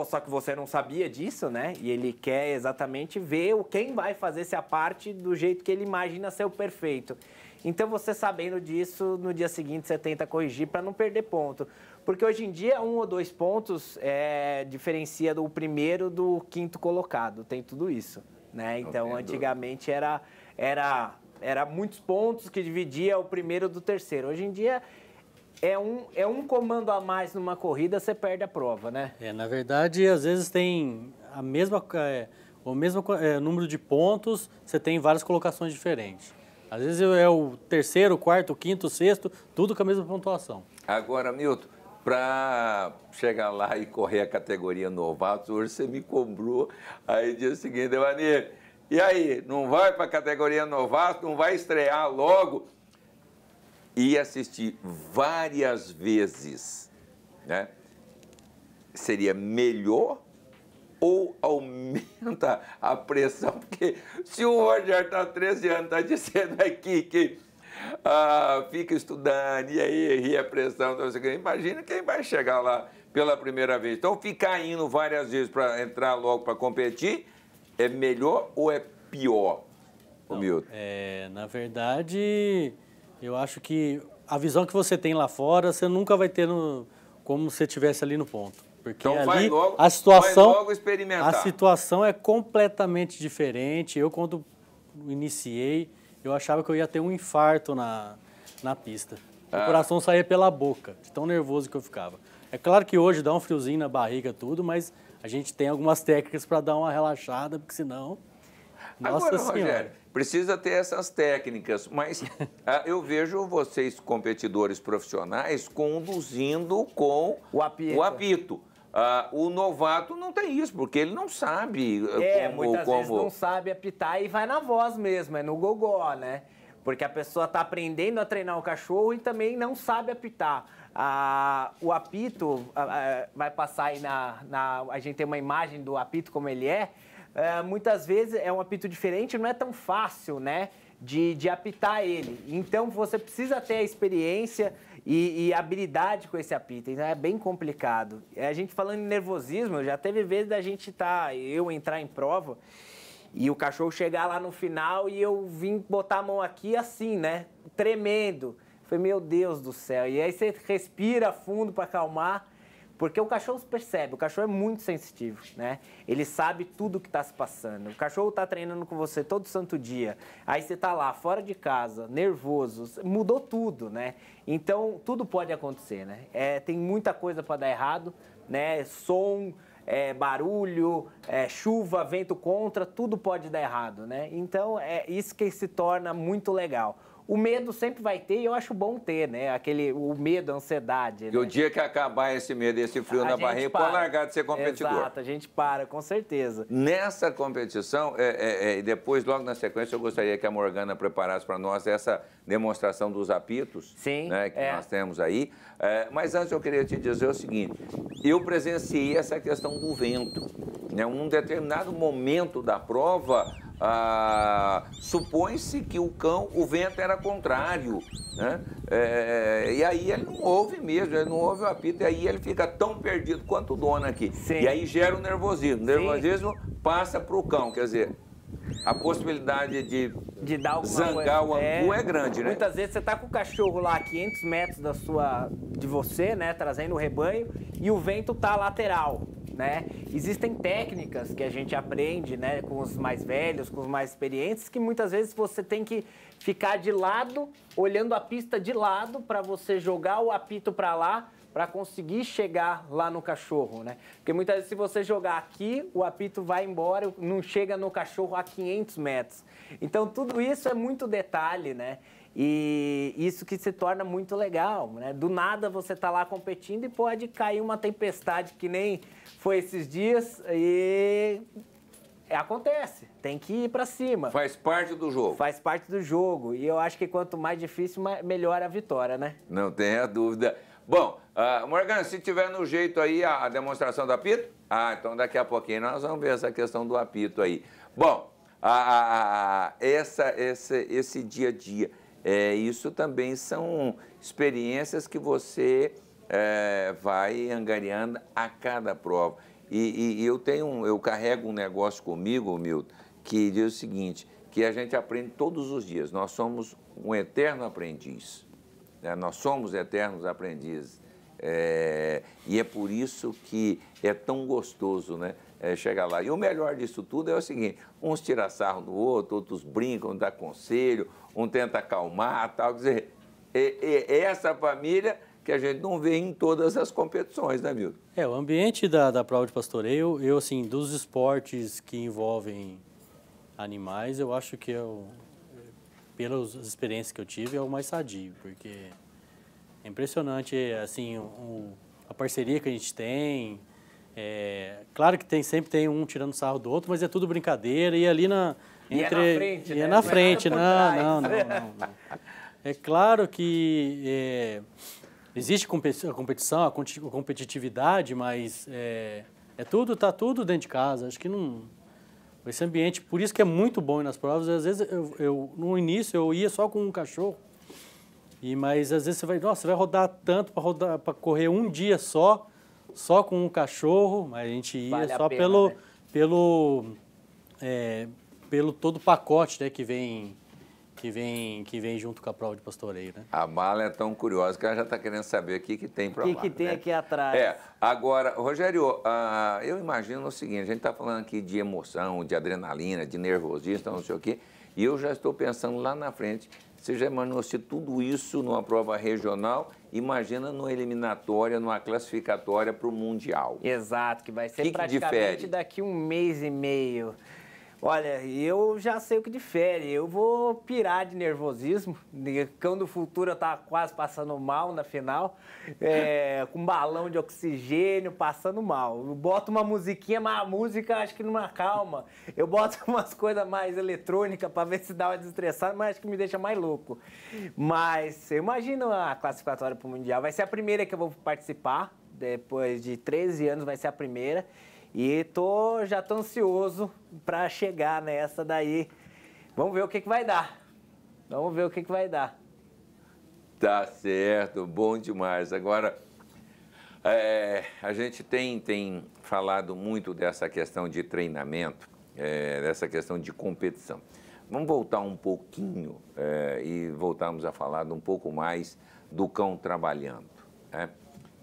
só que você não sabia disso, né? E ele quer exatamente ver quem vai fazer essa parte do jeito que ele imagina ser o perfeito. Então você sabendo disso, no dia seguinte você tenta corrigir para não perder ponto. Porque hoje em dia, um ou dois pontos é, diferencia do primeiro do quinto colocado, tem tudo isso. Né? Então, antigamente era, era, era muitos pontos que dividia o primeiro do terceiro. Hoje em dia, é um, é um comando a mais numa corrida, você perde a prova, né? É, na verdade, às vezes tem a mesma, é, o mesmo é, número de pontos, você tem várias colocações diferentes. Às vezes é o terceiro, quarto, quinto, sexto, tudo com a mesma pontuação. Agora, Milton, para chegar lá e correr a categoria novato Hoje você me cobrou, aí dia seguinte, Evanir, e aí, não vai para a categoria novato, não vai estrear logo? E assisti várias vezes, né? Seria melhor ou aumenta a pressão? Porque se o Roger está 13 anos, está dizendo aqui que ah, fica estudando, e aí ri a pressão, então, assim, imagina quem vai chegar lá pela primeira vez. Então, ficar indo várias vezes para entrar logo para competir é melhor ou é pior, Milton? É, na verdade, eu acho que a visão que você tem lá fora, você nunca vai ter no, como se estivesse ali no ponto. Porque então, ali, vai logo, a situação, vai logo experimentar. A situação é completamente diferente. Eu, quando iniciei, eu achava que eu ia ter um infarto na, na pista. Ah. O coração saía pela boca, de tão nervoso que eu ficava. É claro que hoje dá um friozinho na barriga, tudo, mas a gente tem algumas técnicas para dar uma relaxada, porque senão. Nossa Agora, senhora. Rogério, precisa ter essas técnicas, mas ah, eu vejo vocês, competidores profissionais, conduzindo com o apito. O apito. Ah, o novato não tem isso, porque ele não sabe é, como... muitas como... vezes não sabe apitar e vai na voz mesmo, é no gogó, né? Porque a pessoa está aprendendo a treinar o cachorro e também não sabe apitar. Ah, o apito ah, ah, vai passar aí na, na, A gente tem uma imagem do apito como ele é. Ah, muitas vezes é um apito diferente, não é tão fácil, né? De, de apitar ele. Então você precisa ter a experiência, e, e, habilidade com esse apito. Então é bem complicado. É, a gente falando em nervosismo, já teve vezes da gente tá, eu entrar em prova e o cachorro chegar lá no final e eu vim botar a mão aqui assim, né? Tremendo. Foi meu Deus do céu. E aí você respira fundo para acalmar. Porque o cachorro percebe, o cachorro é muito sensitivo, né? Ele sabe tudo o que está se passando. O cachorro está treinando com você todo santo dia. Aí você está lá, fora de casa, nervoso, mudou tudo, né? Então, tudo pode acontecer, né? É, tem muita coisa para dar errado, né? Som, é, barulho, é, chuva, vento contra, tudo pode dar errado, né? Então, é isso que se torna muito legal o medo sempre vai ter e eu acho bom ter, né? Aquele, o medo, a ansiedade. E né? o dia que acabar esse medo, esse frio a na barriga, pode largar de ser competidor. Exato, a gente para, com certeza. Nessa competição, é, é, é, depois, logo na sequência, eu gostaria que a Morgana preparasse para nós essa demonstração dos apitos Sim, né, que é. nós temos aí. É, mas antes eu queria te dizer o seguinte, eu presenciei essa questão do vento. Né? Um determinado momento da prova, ah, Supõe-se que o cão, o vento era contrário, né? É, é, e aí ele não ouve mesmo, ele não ouve o apito, e aí ele fica tão perdido quanto o dono aqui. Sim. E aí gera o nervosismo. O nervosismo Sim. passa para o cão, quer dizer, a possibilidade de, de dar zangar coisa. o angu é, é, grande, né? Muitas vezes você está com o cachorro lá a 500 metros da sua, de você, né, trazendo o rebanho, e o vento está lateral né? Existem técnicas que a gente aprende, né, com os mais velhos, com os mais experientes, que muitas vezes você tem que ficar de lado, olhando a pista de lado para você jogar o apito para lá, para conseguir chegar lá no cachorro, né? Porque muitas vezes se você jogar aqui, o apito vai embora, não chega no cachorro a 500 metros. Então tudo isso é muito detalhe, né? E isso que se torna muito legal, né? Do nada você tá lá competindo e pode cair uma tempestade que nem foi esses dias e acontece, tem que ir para cima. Faz parte do jogo. Faz parte do jogo. E eu acho que quanto mais difícil, melhor a vitória, né? Não tenha dúvida. Bom, uh, ah, Morgan, se tiver no jeito aí a, demonstração do apito, ah, então daqui a pouquinho nós vamos ver essa questão do apito aí. Bom, a, a, essa, essa, esse dia a dia, é, isso também são experiências que você é, vai angariando a cada prova. E, e, eu tenho, eu carrego um negócio comigo, Milton, que diz o seguinte, que a gente aprende todos os dias. Nós somos um eterno aprendiz. Né? Nós somos eternos aprendizes. É, e é por isso que é tão gostoso, né? É, chegar lá. E o melhor disso tudo é o seguinte: uns tiram sarro do outro, outros brincam, dá conselho, um tenta acalmar, tal. Quer dizer, é, é, é essa família que a gente não vê em todas as competições, né, Milton? É, o ambiente da, da prova de pastoreio, eu, assim, dos esportes que envolvem animais, eu acho que eu, é pelas experiências que eu tive, é o mais sadio, porque é impressionante, assim, o, a parceria que a gente tem, é, claro que tem, sempre tem um tirando sarro do outro, mas é tudo brincadeira. E ali na. Entre, e é na frente, é né? é na frente. Não, não, não, não, É claro que é, Existe a competição, a competitividade, mas é, é tudo, está tudo dentro de casa. Acho que não. Esse ambiente, por isso que é muito bom nas provas. Às vezes, eu, eu, no início, eu ia só com um cachorro. E, mas às vezes você vai, nossa, você vai rodar tanto para rodar, para correr um dia só, só com um cachorro. Mas a gente ia vale só pena, pelo, né? pelo, é, pelo todo o pacote, né, que vem que vem, que vem junto com a prova de pastoreio, né? A mala é tão curiosa que ela já está querendo saber o que, que tem para lá. O que, que tem né? aqui atrás. É, agora, Rogério, ah, eu imagino o seguinte, a gente está falando aqui de emoção, de adrenalina, de nervosismo, não sei o quê, e eu já estou pensando lá na frente, você já imaginou se tudo isso numa prova regional, imagina numa eliminatória, numa classificatória para o Mundial. Exato, que vai ser que praticamente que daqui um mês e meio. Olha, eu já sei o que difere. Eu vou pirar de nervosismo. Cão do eu tá quase passando mal na final. É, com balão de oxigênio, passando mal. Eu boto uma musiquinha, mas a música acho que não calma. Eu boto umas coisas mais eletrônicas para ver se dá uma desestressada, mas acho que me deixa mais louco. Mas eu imagino a classificatória para o Mundial. Vai ser a primeira que eu vou participar. Depois de 13 anos vai ser a primeira. E tô, já tô ansioso para chegar nessa daí. Vamos ver o que, que vai dar. Vamos ver o que, que vai dar. Tá certo, bom demais. Agora, é, a gente tem, tem falado muito dessa questão de treinamento, é, dessa questão de competição. Vamos voltar um pouquinho é, e voltarmos a falar um pouco mais do cão trabalhando. Né?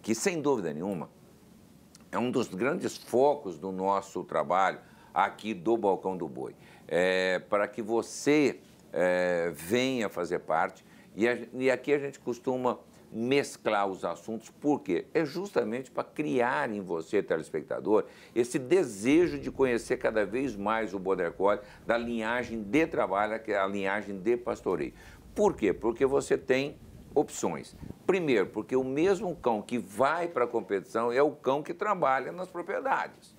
Que, sem dúvida nenhuma, é um dos grandes focos do nosso trabalho aqui do Balcão do Boi, é, para que você é, venha fazer parte. E, a, e aqui a gente costuma mesclar os assuntos, porque é justamente para criar em você, telespectador, esse desejo de conhecer cada vez mais o Border Collie da linhagem de trabalho, que é a linhagem de pastoreio. Por quê? Porque você tem opções. Primeiro, porque o mesmo cão que vai para a competição é o cão que trabalha nas propriedades.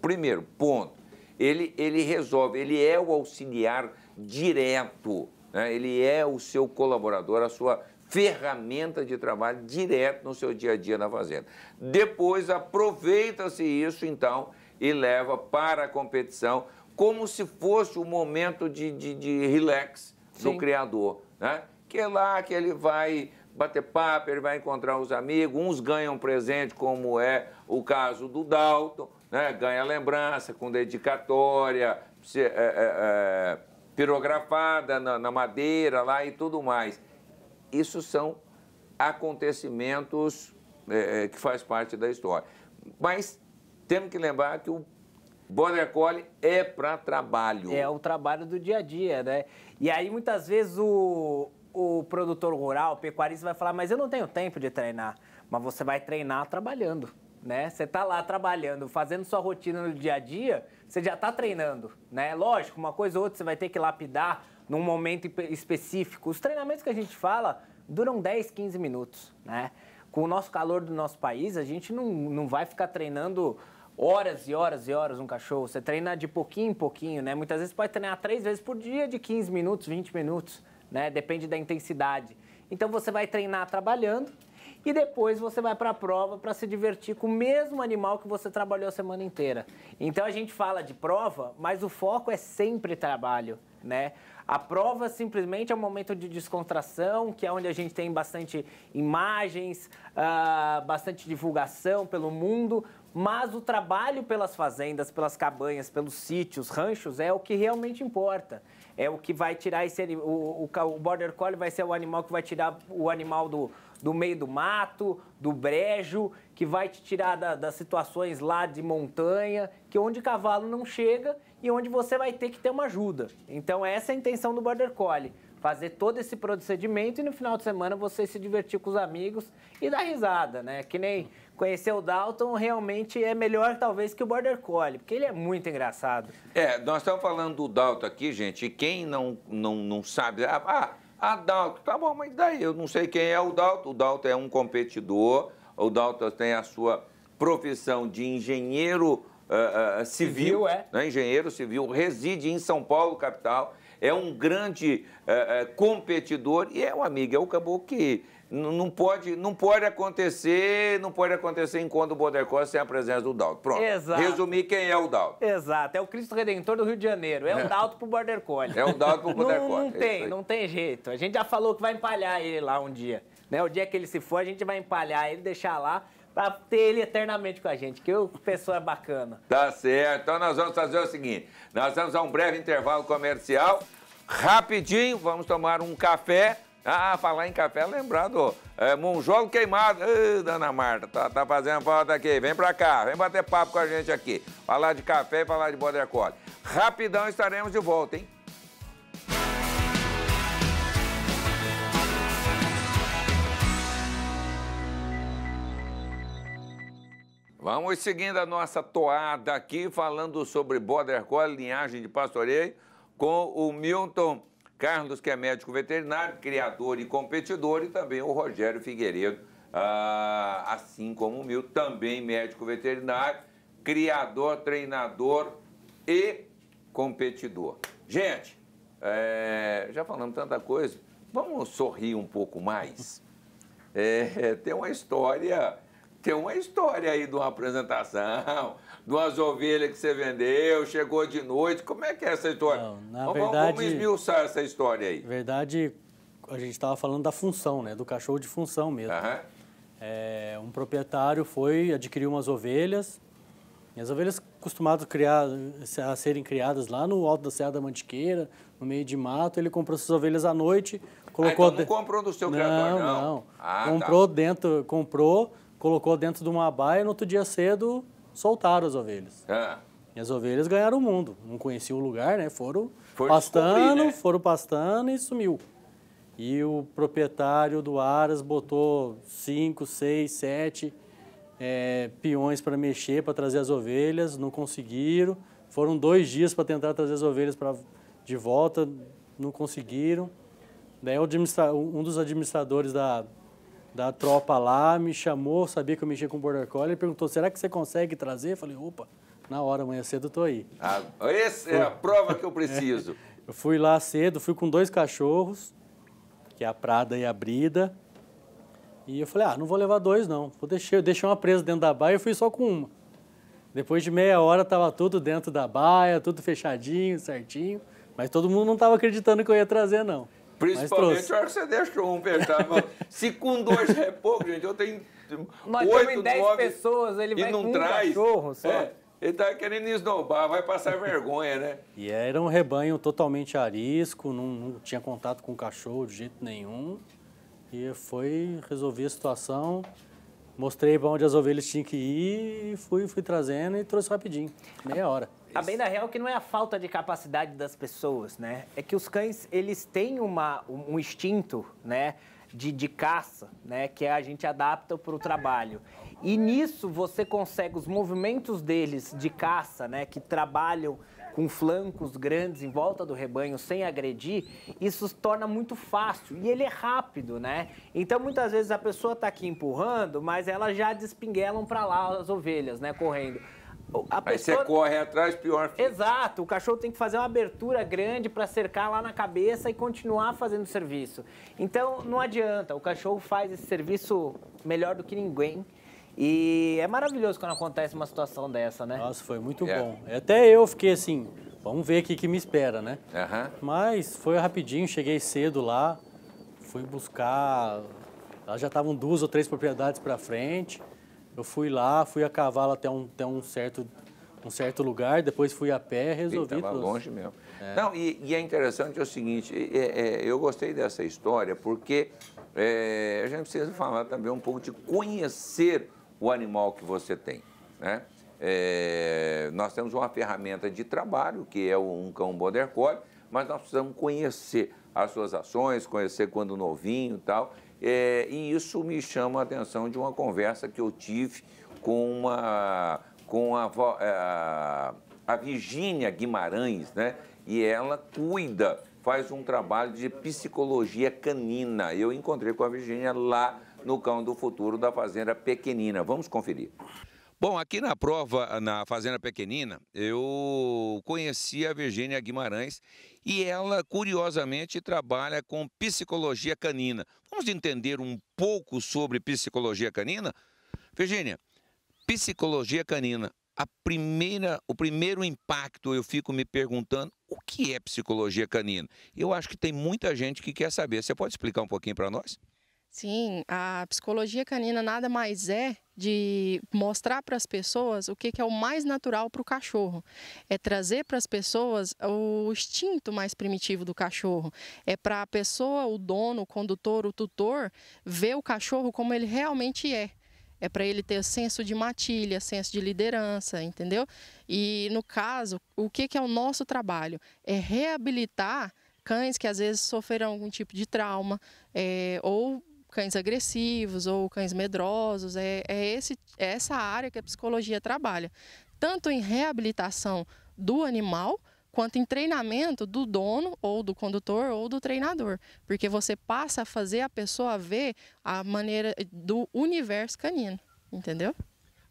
Primeiro, ponto. Ele, ele resolve, ele é o auxiliar direto, né? ele é o seu colaborador, a sua ferramenta de trabalho direto no seu dia a dia na fazenda. Depois, aproveita-se isso, então, e leva para a competição como se fosse o um momento de, de, de relax Sim. do criador, né? que é lá que ele vai bater papo, ele vai encontrar os amigos, uns ganham presente, como é o caso do Dalton, né? ganha lembrança com dedicatória, é, é, é, pirografada na, na madeira lá e tudo mais. Isso são acontecimentos é, é, que faz parte da história. Mas temos que lembrar que o Border Collie é para trabalho. É o trabalho do dia a dia, né? E aí muitas vezes o, o produtor rural, o pecuarista, vai falar: Mas eu não tenho tempo de treinar. Mas você vai treinar trabalhando. Né? Você está lá trabalhando, fazendo sua rotina no dia a dia, você já está treinando, né? Lógico, uma coisa ou outra você vai ter que lapidar num momento específico. Os treinamentos que a gente fala duram 10, 15 minutos, né? Com o nosso calor do nosso país, a gente não, não vai ficar treinando horas e horas e horas um cachorro. Você treina de pouquinho em pouquinho, né? Muitas vezes pode treinar três vezes por dia de 15 minutos, 20 minutos né? Depende da intensidade. Então você vai treinar trabalhando e depois você vai para a prova para se divertir com o mesmo animal que você trabalhou a semana inteira. Então a gente fala de prova, mas o foco é sempre trabalho, né? A prova simplesmente é um momento de descontração, que é onde a gente tem bastante imagens, uh, bastante divulgação pelo mundo, mas o trabalho pelas fazendas, pelas cabanhas, pelos sítios, ranchos é o que realmente importa é o que vai tirar esse o, o, border collie vai ser o animal que vai tirar o animal do, do meio do mato, do brejo, que vai te tirar da, das situações lá de montanha, que é onde cavalo não chega e onde você vai ter que ter uma ajuda. Então essa é a intenção do border collie fazer todo esse procedimento e no final de semana você se divertir com os amigos e dar risada, né? Que nem conhecer o Dalton realmente é melhor, talvez, que o Border Collie, porque ele é muito engraçado. É, nós estamos falando do Dalton aqui, gente, e quem não, não, não sabe. Ah, ah, ah Dalton, tá bom, mas daí eu não sei quem é o Dalton. O Dalton é um competidor, o Dalton tem a sua profissão de engenheiro uh, uh, civil, civil é. né, engenheiro civil, reside em São Paulo, capital. É um grande uh, competidor e é um amigo, é o caboclo que não pode, não pode acontecer, não pode acontecer enquanto o Border Collie sem a presença do Dalton. Pronto. Exato. Resumir quem é o Dalton. Exato, é o Cristo Redentor do Rio de Janeiro. É o é. Dalton pro Border Collie. É o Dalton pro Border Collie. Não, é não tem, não tem jeito. A gente já falou que vai empalhar ele lá um dia. Né? O dia que ele se for, a gente vai empalhar ele, deixar lá pra ter ele eternamente com a gente, que o pessoa é bacana. Tá certo. Então nós vamos fazer o seguinte, nós vamos a um breve intervalo comercial. Rapidinho, vamos tomar um café ah, falar em café, lembrado, é, Monjolo Queimado. Ê, dona Marta, tá, tá, fazendo falta aqui. Vem pra cá, vem bater papo com a gente aqui. Falar de café e falar de border collie. Rapidão estaremos de volta, hein? Vamos seguindo a nossa toada aqui, falando sobre Border Collie, linhagem de pastoreio, com o Milton Carlos, que é médico veterinário, criador e competidor, e também o Rogério Figueiredo, ah, assim como o meu, também médico veterinário, criador, treinador e competidor. Gente, é, já falamos tanta coisa, vamos sorrir um pouco mais. É, tem uma história, tem uma história aí de uma apresentação de umas ovelhas que você vendeu, chegou de noite. Como é que é essa história? Não, na vamos, verdade, vamos esmiuçar essa história aí. Na verdade, a gente estava falando da função, né? Do cachorro de função mesmo. Uhum. É, um proprietário foi, adquiriu umas ovelhas. E as ovelhas costumadas a serem criadas lá no alto da Serra da Mantiqueira, no meio de mato. Ele comprou essas ovelhas à noite, colocou... Ah, então não comprou do seu não, criador, não? Não, não. Ah, tá. comprou tá. dentro, comprou, colocou dentro de uma baia, no outro dia cedo soltaram as ovelhas. Ah. E as ovelhas ganharam o mundo. Não conheciam o lugar, né? Foram Foi pastando, né? foram pastando e sumiu. E o proprietário do Aras botou cinco, seis, sete é, peões para mexer, para trazer as ovelhas, não conseguiram. Foram dois dias para tentar trazer as ovelhas pra, de volta, não conseguiram. Daí um dos administradores da, da tropa lá, me chamou, sabia que eu mexia com Border Collie, ele perguntou, será que você consegue trazer? Eu falei, opa, na hora, amanhã cedo eu tô aí. Ah, essa é a prova que eu preciso. é. Eu fui lá cedo, fui com dois cachorros, que é a Prada e a Brida, e eu falei, ah, não vou levar dois não, vou deixar, deixar deixei uma presa dentro da baia e fui só com uma. Depois de meia hora tava tudo dentro da baia, tudo fechadinho, certinho, mas todo mundo não tava acreditando que eu ia trazer não. Principalmente a hora que você deixou um fechar. Se com dois é pouco, gente, eu tenho Mas oito, nove... pessoas, ele e não com um traz. cachorro só. É, ele tá querendo esnobar, vai passar vergonha, né? E era um rebanho totalmente arisco, não, não tinha contato com o cachorro de jeito nenhum. E foi, resolvi a situação, mostrei para onde as ovelhas tinham que ir, fui, fui trazendo e trouxe rapidinho, meia hora. A tá bem da real que não é a falta de capacidade das pessoas, né? É que os cães, eles têm uma, um instinto, né? De, de caça, né? Que a gente adapta para o trabalho. E nisso você consegue os movimentos deles de caça, né? Que trabalham com flancos grandes em volta do rebanho sem agredir, isso se torna muito fácil e ele é rápido, né? Então muitas vezes a pessoa está aqui empurrando, mas elas já despinguelam para lá as ovelhas, né, correndo. A Aí você corre atrás, pior. fica. Exato, o cachorro tem que fazer uma abertura grande para cercar lá na cabeça e continuar fazendo o serviço. Então não adianta, o cachorro faz esse serviço melhor do que ninguém. E é maravilhoso quando acontece uma situação dessa, né? Nossa, foi muito é. bom. Até eu fiquei assim, vamos ver o que me espera, né? Uhum. Mas foi rapidinho, cheguei cedo lá, fui buscar. Elas já estavam duas ou três propriedades para frente. Eu fui lá, fui a cavalo até um, até um certo um certo lugar, depois fui a pé, resolvi Estava longe mesmo. É. Não, e, e, é interessante é o seguinte, é, eu gostei dessa história porque é, a gente precisa falar também um pouco de conhecer o animal que você tem, né? É, nós temos uma ferramenta de trabalho, que é um cão border collie, mas nós precisamos conhecer as suas ações, conhecer quando novinho e tal. É, e isso me chama a atenção de uma conversa que eu tive com uma com a, é, a, a Virgínia Guimarães, né? E ela cuida, faz um trabalho de psicologia canina. Eu encontrei com a Virgínia lá no Cão do Futuro da Fazenda Pequenina. Vamos conferir. Bom, aqui na prova, ah, na Fazenda Pequenina, eu conheci a Virgínia Guimarães e ela, curiosamente, trabalha com psicologia canina. Vamos entender um pouco sobre psicologia canina? Virgínia, psicologia canina, a primeira, o primeiro impacto eu fico me perguntando o que é psicologia canina. Eu acho que tem muita gente que quer saber. Você pode explicar um pouquinho para nós? Sim, a psicologia canina nada mais é de mostrar para as pessoas o que, que, é o mais natural para o cachorro. É trazer para as pessoas o instinto mais primitivo do cachorro. É para a pessoa, o dono, o condutor, o tutor, ver o cachorro como ele realmente é. É para ele ter senso de matilha, senso de liderança, entendeu? E no caso, o que, que é o nosso trabalho? É reabilitar cães que às vezes sofreram algum tipo de trauma é, ou cães agressivos ou cães medrosos. É, é, esse, é essa área que a psicologia trabalha, tanto em reabilitação do animal quanto em treinamento do dono ou do condutor ou do treinador, porque você passa a fazer a pessoa ver a maneira do universo canino, entendeu?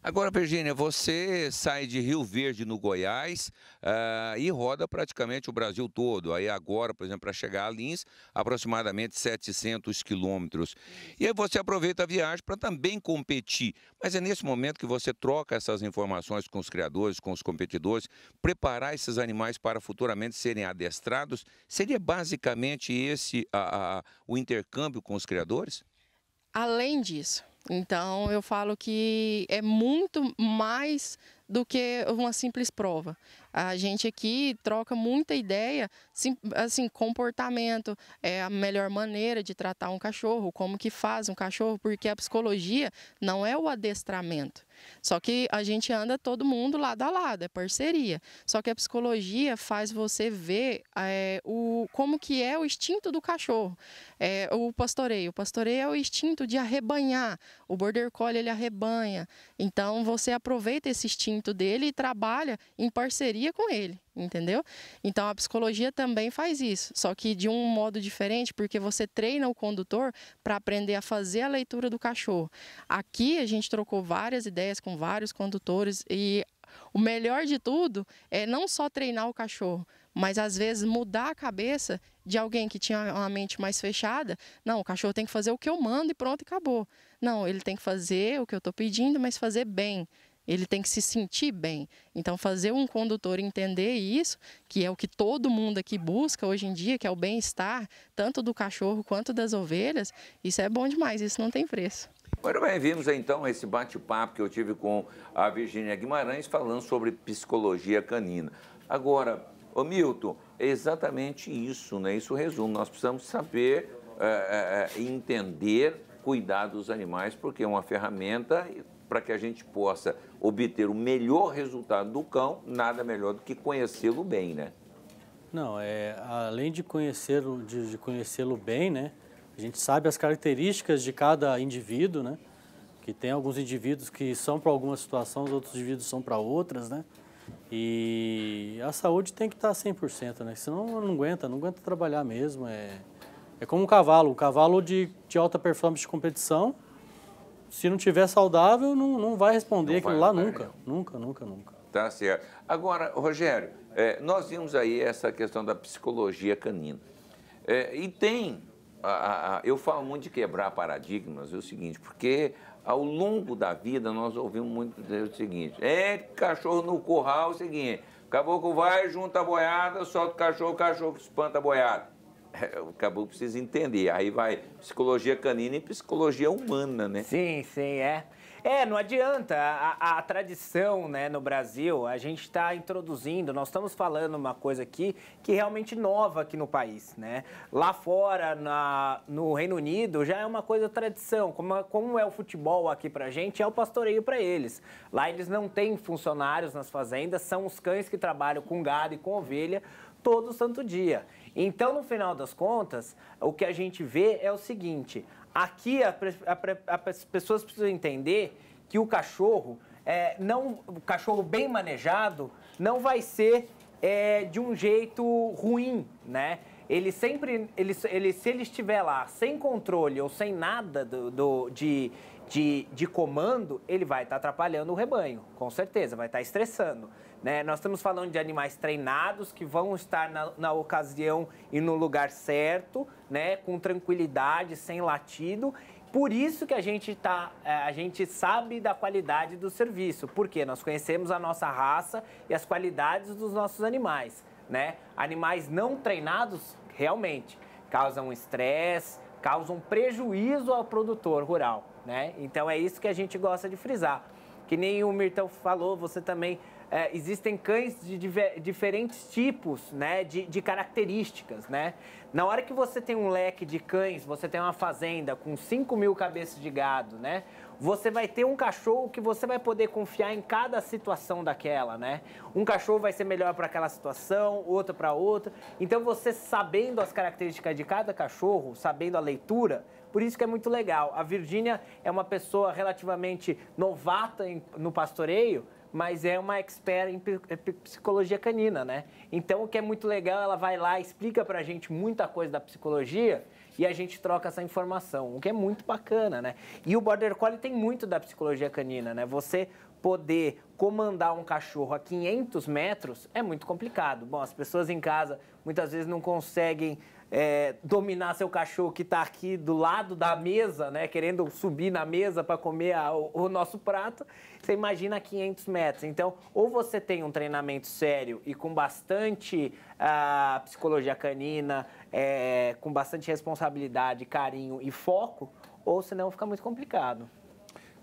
Agora, Virgínia, você sai de Rio Verde, no Goiás, uh, e roda praticamente o Brasil todo. Aí agora, por exemplo, para chegar a Lins, aproximadamente 700 quilômetros. E aí você aproveita a viagem para também competir. Mas é nesse momento que você troca essas informações com os criadores, com os competidores, preparar esses animais para futuramente serem adestrados. Seria basicamente esse a, a, o intercâmbio com os criadores? Além disso, então eu falo que é muito mais do que uma simples prova. A gente aqui troca muita ideia, assim, comportamento, é a melhor maneira de tratar um cachorro, como que faz um cachorro, porque a psicologia não é o adestramento. Só que a gente anda todo mundo lado a lado, é parceria. Só que a psicologia faz você ver é, o, como que é o instinto do cachorro, é, o pastoreio. O pastoreio é o instinto de arrebanhar. O border collie ele arrebanha. Então você aproveita esse instinto instinto dele e trabalha em parceria com ele, entendeu? Então a psicologia também faz isso, só que de um modo diferente, porque você treina o condutor para aprender a fazer a leitura do cachorro. Aqui a gente trocou várias ideias com vários condutores e o melhor de tudo é não só treinar o cachorro, mas às vezes mudar a cabeça de alguém que tinha uma mente mais fechada. Não, o cachorro tem que fazer o que eu mando e pronto, acabou. Não, ele tem que fazer o que eu estou pedindo, mas fazer bem ele tem que se sentir bem. Então, fazer um condutor entender isso, que é o que todo mundo aqui busca hoje em dia, que é o bem-estar, tanto do cachorro quanto das ovelhas, isso é bom demais, isso não tem preço. Muito bem, vimos então esse bate-papo que eu tive com a Virginia Guimarães falando sobre psicologia canina. Agora, ô Milton, é exatamente isso, né? Isso resume. Nós precisamos saber, é, é, entender, cuidar dos animais, porque é uma ferramenta para que a gente possa obter o melhor resultado do cão, nada melhor do que conhecê-lo bem, né? Não, é, além de conhecê-lo de, de conhecê-lo bem, né? A gente sabe as características de cada indivíduo, né? Que tem alguns indivíduos que são para alguma situação, os outros indivíduos são para outras, né? E a saúde tem que tá estar 100%, né? Senão não aguenta, não aguenta trabalhar mesmo. É, é como um cavalo, o um cavalo de, de alta performance de competição, se não tiver saudável, não, não vai responder não aquilo vai, lá nunca. Não. Nunca, nunca, nunca. Tá certo. Agora, Rogério, é, nós vimos aí essa questão da psicologia canina. É, e tem. A, a, eu falo muito de quebrar paradigmas, é o seguinte, porque ao longo da vida nós ouvimos muito o seguinte: é cachorro no curral, é o seguinte, caboclo vai, junta a boiada, solta o cachorro, o cachorro espanta a boiada. É, o caboclo precisa entender. Aí vai psicologia canina e psicologia humana, né? Sim, sim, é. É, não adianta. A, a, tradição né, no Brasil, a gente está introduzindo, nós estamos falando uma coisa aqui que é realmente nova aqui no país. Né? Lá fora, na, no Reino Unido, já é uma coisa tradição. Como, como é o futebol aqui pra gente, é o pastoreio para eles. Lá eles não têm funcionários nas fazendas, são os cães que trabalham com gado e com ovelha todo santo dia. Então, no final das contas, o que a gente vê é o seguinte: aqui a, a, a, as pessoas precisam entender que o cachorro é, não, o cachorro bem manejado não vai ser é, de um jeito ruim, né? Ele sempre, ele, ele, se ele estiver lá sem controle ou sem nada do, do de, de, de comando, ele vai estar tá atrapalhando o rebanho, com certeza, vai estar tá estressando. Né? Nós estamos falando de animais treinados que vão estar na, na ocasião e no lugar certo, né? com tranquilidade, sem latido. Por isso que a gente, tá, é, a gente sabe da qualidade do serviço, porque nós conhecemos a nossa raça e as qualidades dos nossos animais. Né? Animais não treinados realmente causam estresse, causam prejuízo ao produtor rural. Né? Então é isso que a gente gosta de frisar. Que nem o Mirtão falou, você também é, existem cães de diver, diferentes tipos, né, de, de, características, né? Na hora que você tem um leque de cães, você tem uma fazenda com 5 mil cabeças de gado, né? Você vai ter um cachorro que você vai poder confiar em cada situação daquela, né? Um cachorro vai ser melhor para aquela situação, outro para outra. Então você sabendo as características de cada cachorro, sabendo a leitura, por isso que é muito legal. A Virgínia é uma pessoa relativamente novata em, no pastoreio, mas é uma expert em é psicologia canina, né? Então, o que é muito legal, ela vai lá, explica pra gente muita coisa da psicologia e a gente troca essa informação, o que é muito bacana, né? E o Border Collie tem muito da psicologia canina, né? Você poder comandar um cachorro a 500 metros é muito complicado. Bom, as pessoas em casa muitas vezes não conseguem é, dominar seu cachorro que está aqui do lado da mesa, né, querendo subir na mesa para comer a, o, o, nosso prato, você imagina 500 metros. Então, ou você tem um treinamento sério e com bastante ah, psicologia canina, é, com bastante responsabilidade, carinho e foco, ou senão fica muito complicado.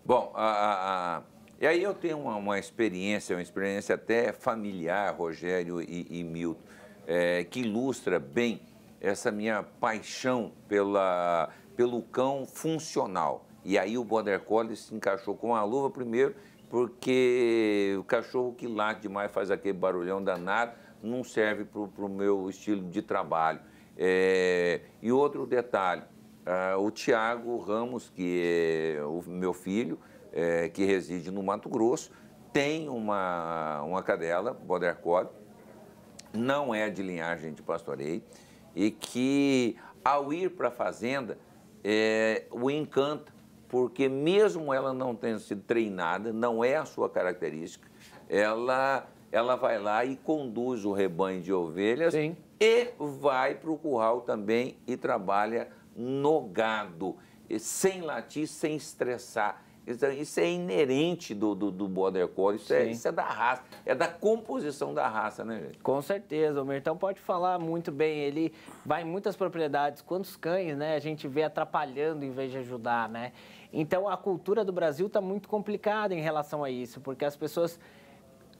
Bom, a, a, e aí eu tenho uma, uma, experiência, uma experiência até familiar, Rogério e, e Milton, é, que ilustra bem essa minha paixão pela, pelo cão funcional. E aí o Border Collie se encaixou com a luva primeiro, porque o cachorro que late demais, faz aquele barulhão danado, não serve para o meu estilo de trabalho. É, e outro detalhe, ah, o Tiago Ramos, que é o meu filho, é, que reside no Mato Grosso, tem uma, uma cadela, Border Collie, não é de linhagem de pastoreio, e que ao ir para a fazenda é, o encanta, porque mesmo ela não tendo sido treinada, não é a sua característica, ela, ela vai lá e conduz o rebanho de ovelhas Sim. e vai para o curral também e trabalha no gado, sem latir, sem estressar. É, isso, é inerente do, do, do Border Collie, isso é, isso é, da raça, é da composição da raça, né, gente? Com certeza, o Mertão pode falar muito bem, ele vai em muitas propriedades, quantos cães, né, a gente vê atrapalhando em vez de ajudar, né? Então, a cultura do Brasil está muito complicada em relação a isso, porque as pessoas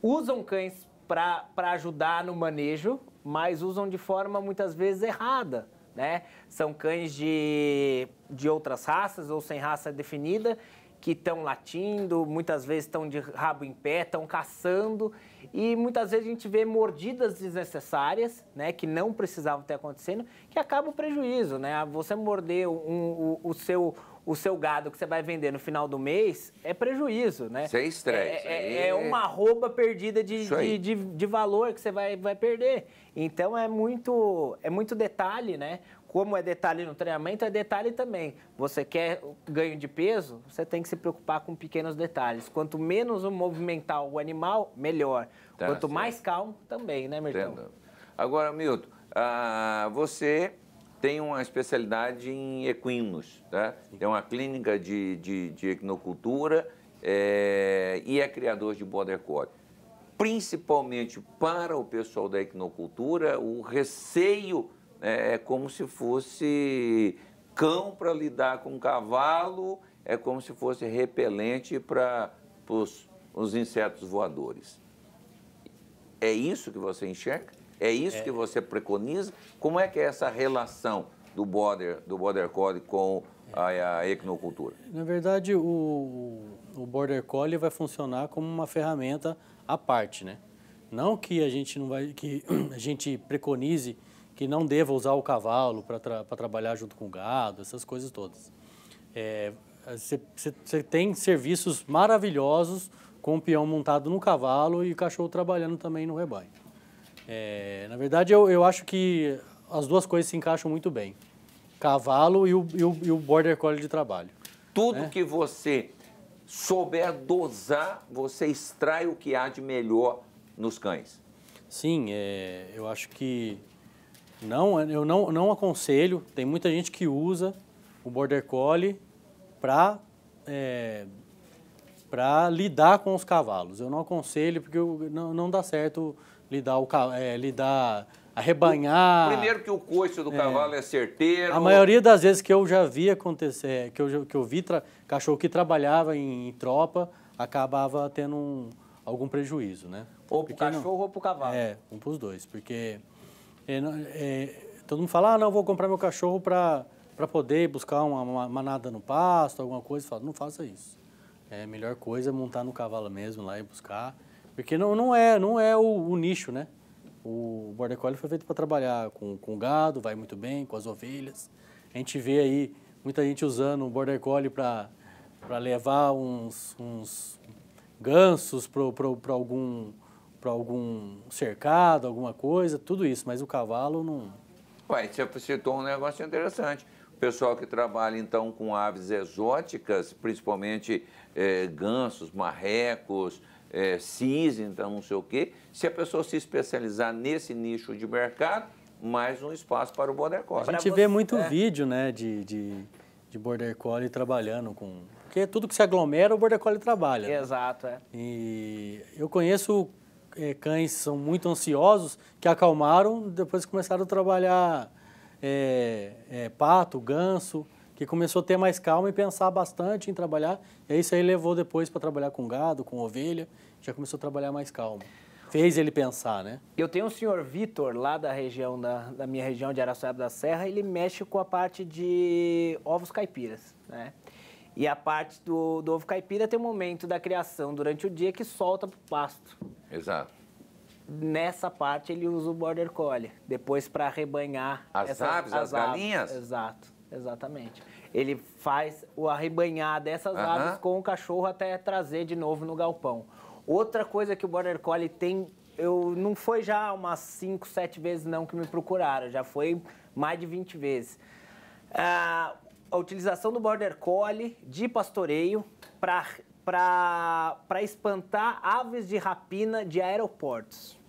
usam cães para ajudar no manejo, mas usam de forma muitas vezes errada. Né? São cães de, de outras raças ou sem raça definida que estão latindo, muitas vezes estão de rabo em pé, estão caçando e muitas vezes a gente vê mordidas desnecessárias, né, que não precisavam ter acontecendo, que acaba o prejuízo, né? Ah, você morder um, o, o seu o seu gado que você vai vender no final do mês é prejuízo, né? Sem estresse. É, é, é uma rouba perdida de de, de, de, valor que você vai, vai perder. Então é muito, é muito detalhe, né? como é detalhe no treinamento, é detalhe também. Você quer ganho de peso, você tem que se preocupar com pequenos detalhes. Quanto menos o movimentar o animal, melhor. Tá, Quanto certo. mais calmo, também, né, Milton? Entendo. Agora, Milton, ah, você tem uma especialidade em equinos, tá? Tem uma clínica de, de, de equinocultura é, e é criador de border collie principalmente para o pessoal da equinocultura, o receio é, é, como se fosse cão para lidar com cavalo, é como se fosse repelente para os, os insetos voadores. É isso que você enxerga? É isso é. que você preconiza? Como é que é essa relação do border, do border collie com é. a, a equinocultura? Na verdade, o, o border collie vai funcionar como uma ferramenta à parte, né? Não que a gente não vai, que a gente preconize que não deva usar o cavalo para tra trabalhar junto com o gado, essas coisas todas. Você é, tem serviços maravilhosos com o peão montado no cavalo e o cachorro trabalhando também no rebanho. É, na verdade, eu, eu acho que as duas coisas se encaixam muito bem. Cavalo e o, e o, e o border collie de trabalho. Tudo né? que você souber dosar, você extrai o que há de melhor nos cães. Sim, é, eu acho que não, eu não, não aconselho. Tem muita gente que usa o Border Collie para é, para lidar com os cavalos. Eu não aconselho porque eu, não, não dá certo lidar o é, lidar arrebanhar. Primeiro que o coice do é. cavalo é, certeiro. A maioria das vezes que eu já vi acontecer, é, que eu, que eu vi cachorro que trabalhava em, em, tropa, acabava tendo um, algum prejuízo, né? Ou pro cachorro não, ou pro cavalo. É, um pros dois, porque é, é, todo mundo fala, ah, não, vou comprar meu cachorro para poder buscar uma, manada no pasto, alguma coisa. Fala, não faça isso. É, a melhor coisa é montar no cavalo mesmo lá e buscar. Porque não, não é, não é o, o nicho, né? O Border Collie foi feito para trabalhar com, com gado, vai muito bem, com as ovelhas. A gente vê aí muita gente usando o Border Collie para levar uns, uns gansos para algum para algum cercado, alguma coisa, tudo isso, mas o cavalo não. Ué, você citou um negócio interessante. O pessoal que trabalha então com aves exóticas, principalmente é, gansos, marrecos, é, cisne, então não sei o quê, se a pessoa se especializar nesse nicho de mercado, mais um espaço para o border collie. A gente vê muito é. vídeo né, de, de, de border collie trabalhando com, porque tudo que se aglomera, o Border Collie trabalha. Né? Exato, é. E eu conheço é, cães são muito ansiosos, que acalmaram, depois começaram a trabalhar é, é, pato, ganso, que começou a ter mais calma e pensar bastante em trabalhar. E isso aí levou depois para trabalhar com gado, com ovelha, já começou a trabalhar mais calmo. Fez ele pensar, né? Eu tenho um senhor Vitor, lá da região, da, da minha região de Araçoiaba da Serra, ele mexe com a parte de ovos caipiras, né? E a parte do, do ovo caipira tem um momento da criação durante o dia que solta para o pasto. Exato. Nessa parte ele usa o border collie, depois para arrebanhar as aves, as, as galinhas. Aves. Exato, exatamente. Ele faz o arrebanhar dessas uh -huh. aves com o cachorro até trazer de novo no galpão. Outra coisa que o border collie tem, eu não foi já umas 5, 7 vezes não que me procuraram, já foi mais de 20 vezes. Ah, a utilização do Border Collie de pastoreio para espantar aves de rapina de aeroportos.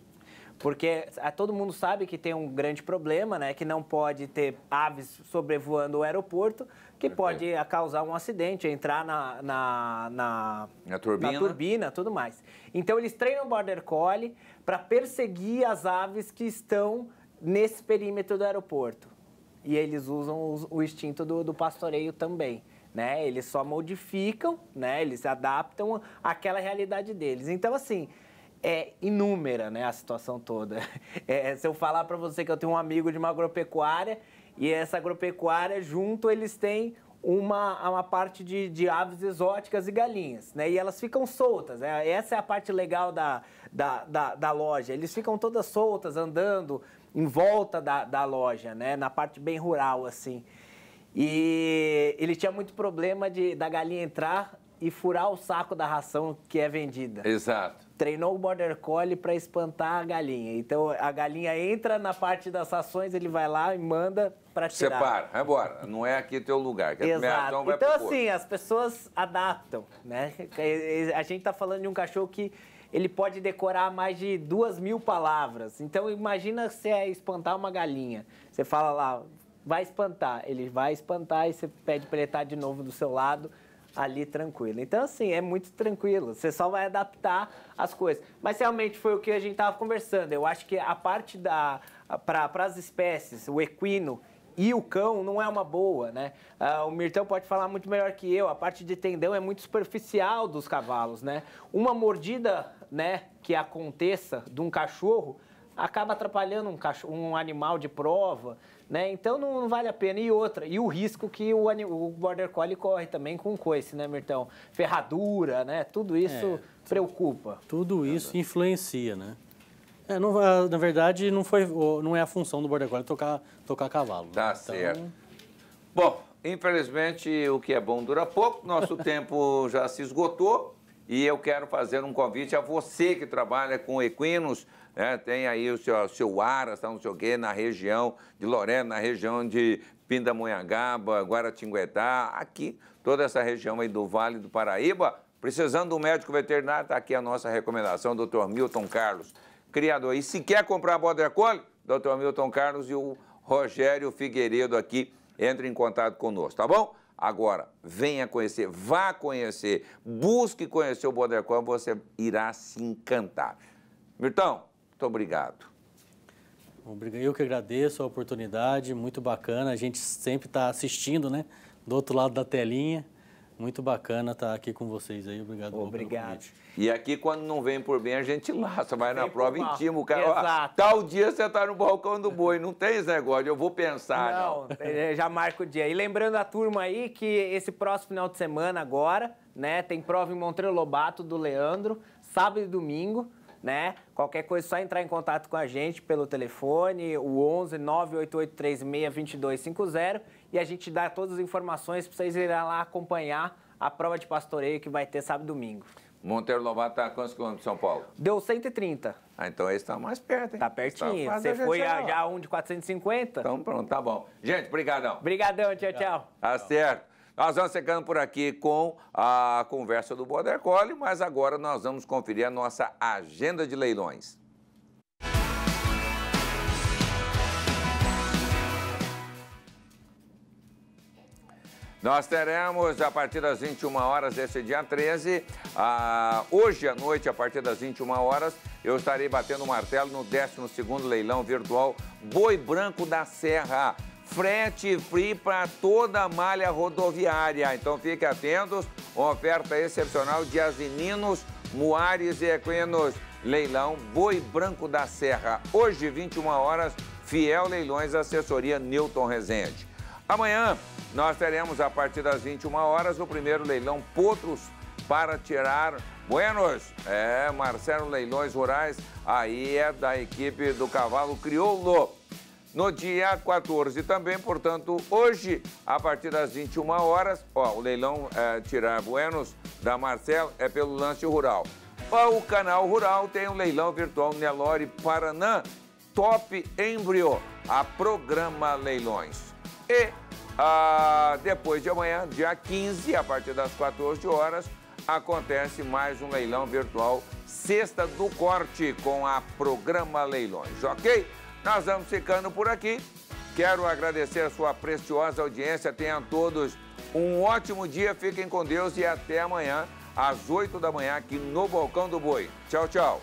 Porque é, todo mundo sabe que tem um grande problema, né? Que não pode ter aves sobrevoando o aeroporto, que pode ah, causar um acidente, entrar na, na, na, na, turbina. e turbina, tudo mais. Então eles treinam o Border Collie para perseguir as aves que estão nesse perímetro do aeroporto e eles usam o, o instinto do, do pastoreio também. Né? Eles só modificam, né? Eles adaptam àquela realidade deles. Então, assim, é inúmera, né, a situação toda. É, se eu falar para você que eu tenho um amigo de uma agropecuária e essa agropecuária junto eles têm uma, uma parte de, de aves exóticas e galinhas, né? E elas ficam soltas, né? Essa é a parte legal da, da, da, da loja. Eles ficam todas soltas, andando, em volta da, da loja, né? Na parte bem rural, assim. E ele tinha muito problema de da galinha entrar e furar o saco da ração que é vendida. Exato. Treinou o border collie para espantar a galinha. Então a galinha entra na parte das rações, ele vai lá e manda para tirar. Separa, vai embora. Não é aqui teu lugar. Que é Exato. então, então assim, as pessoas adaptam, né? A gente está falando de um cachorro que ele pode decorar mais de duas mil palavras. Então imagina você espantar uma galinha. Você fala lá, vai espantar, ele vai espantar e você pede para ele estar de novo do seu lado ali tranquilo. Então, assim, é muito tranquilo. Você só vai adaptar as coisas. Mas realmente foi o que a gente estava conversando. Eu acho que a parte da. para as espécies, o equino e o cão não é uma boa, né? Uh, o Mirtão pode falar muito melhor que eu. A parte de tendão é muito superficial dos cavalos, né? Uma mordida né, que aconteça de um cachorro acaba atrapalhando um, cachorro, um animal de prova, né? Então não, não, vale a pena. E outra, e o risco que o, o Border Collie corre também com coice, né, Mirtão? Ferradura, né? Tudo isso é, preocupa. Tudo isso influencia, né? É, não, na verdade, não, foi, não é a função do Border Collie tocar, tocar cavalo. Né? Tá né? certo. Então... Bom, infelizmente, o que é bom dura pouco. Nosso tempo já se esgotou. E eu quero fazer um convite a você que trabalha com equinos, né? tem aí o seu, seu Aras, tá, não sei o quê, na região de Lorena, na região de Pindamonhangaba, Guaratinguetá, aqui, toda essa região aí do Vale do Paraíba. Precisando de um médico veterinário, está aqui a nossa recomendação, doutor Milton Carlos, criador. E se quer comprar border collie, doutor Milton Carlos e o Rogério Figueiredo aqui, entre em contato conosco, tá bom? Agora, venha conhecer, vá conhecer, busque conhecer o Border você irá se encantar. Mirtão, muito obrigado. Eu que agradeço a oportunidade, muito bacana. A gente sempre está assistindo, né? Do outro lado da telinha. Muito bacana estar tá aqui com vocês aí. Obrigado. Obrigado. E aqui, quando não vem por bem, a gente laça, vai na prova intima. O cara, Exato. Ó, tal dia você está no balcão do boi, não tem esse negócio, eu vou pensar. Não, não. É, já marca o dia. E lembrando a turma aí que esse próximo final de semana agora, né, tem prova em Montrelobato Lobato do Leandro, sábado e domingo. Né? Qualquer coisa, é só entrar em contato com a gente pelo telefone, o 11 98836 2250 e a gente dá todas as informações para vocês irem lá acompanhar a prova de pastoreio que vai ter sábado e domingo. Monteiro Lobato está quantos quilômetros de São Paulo? Deu 130. Ah, então esse está mais perto, hein? Está pertinho. Tá Você foi a, já um de 450? Então pronto, tá bom. Gente, brigadão. Brigadão, tchau, tchau. Tá certo. Nós vamos ficando por aqui com a conversa do Border Collie, mas agora nós vamos conferir a nossa agenda de leilões. Nós teremos, a partir das 21 horas desse dia 13, a, hoje à noite, a partir das 21 horas, eu estarei batendo o martelo no 12º leilão virtual Boi Branco da Serra. Frete free para toda a malha rodoviária. Então fiquem atentos, uma oferta excepcional de asininos, muares e equinos. Leilão Boi Branco da Serra. Hoje, 21 horas, Fiel Leilões, assessoria Newton Rezende. Amanhã, nós teremos a partir das 21 horas o primeiro leilão Potros para tirar Buenos. É, Marcelo Leilões Rurais, aí é da equipe do Cavalo Crioulo. No dia 14 também, portanto, hoje, a partir das 21 horas, ó, o leilão é, Tirar Buenos da Marcelo é pelo lance rural. O canal Rural tem um leilão virtual Nelore Paranã, Top Embryo, a Programa Leilões. E ah, depois de amanhã, dia 15, a partir das 14 horas, acontece mais um leilão virtual Sexta do Corte com a Programa Leilões, ok? Nós vamos ficando por aqui. Quero agradecer a sua preciosa audiência. Tenham todos um ótimo dia, fiquem com Deus e até amanhã, às 8 da manhã, aqui no Balcão do Boi. Tchau, tchau.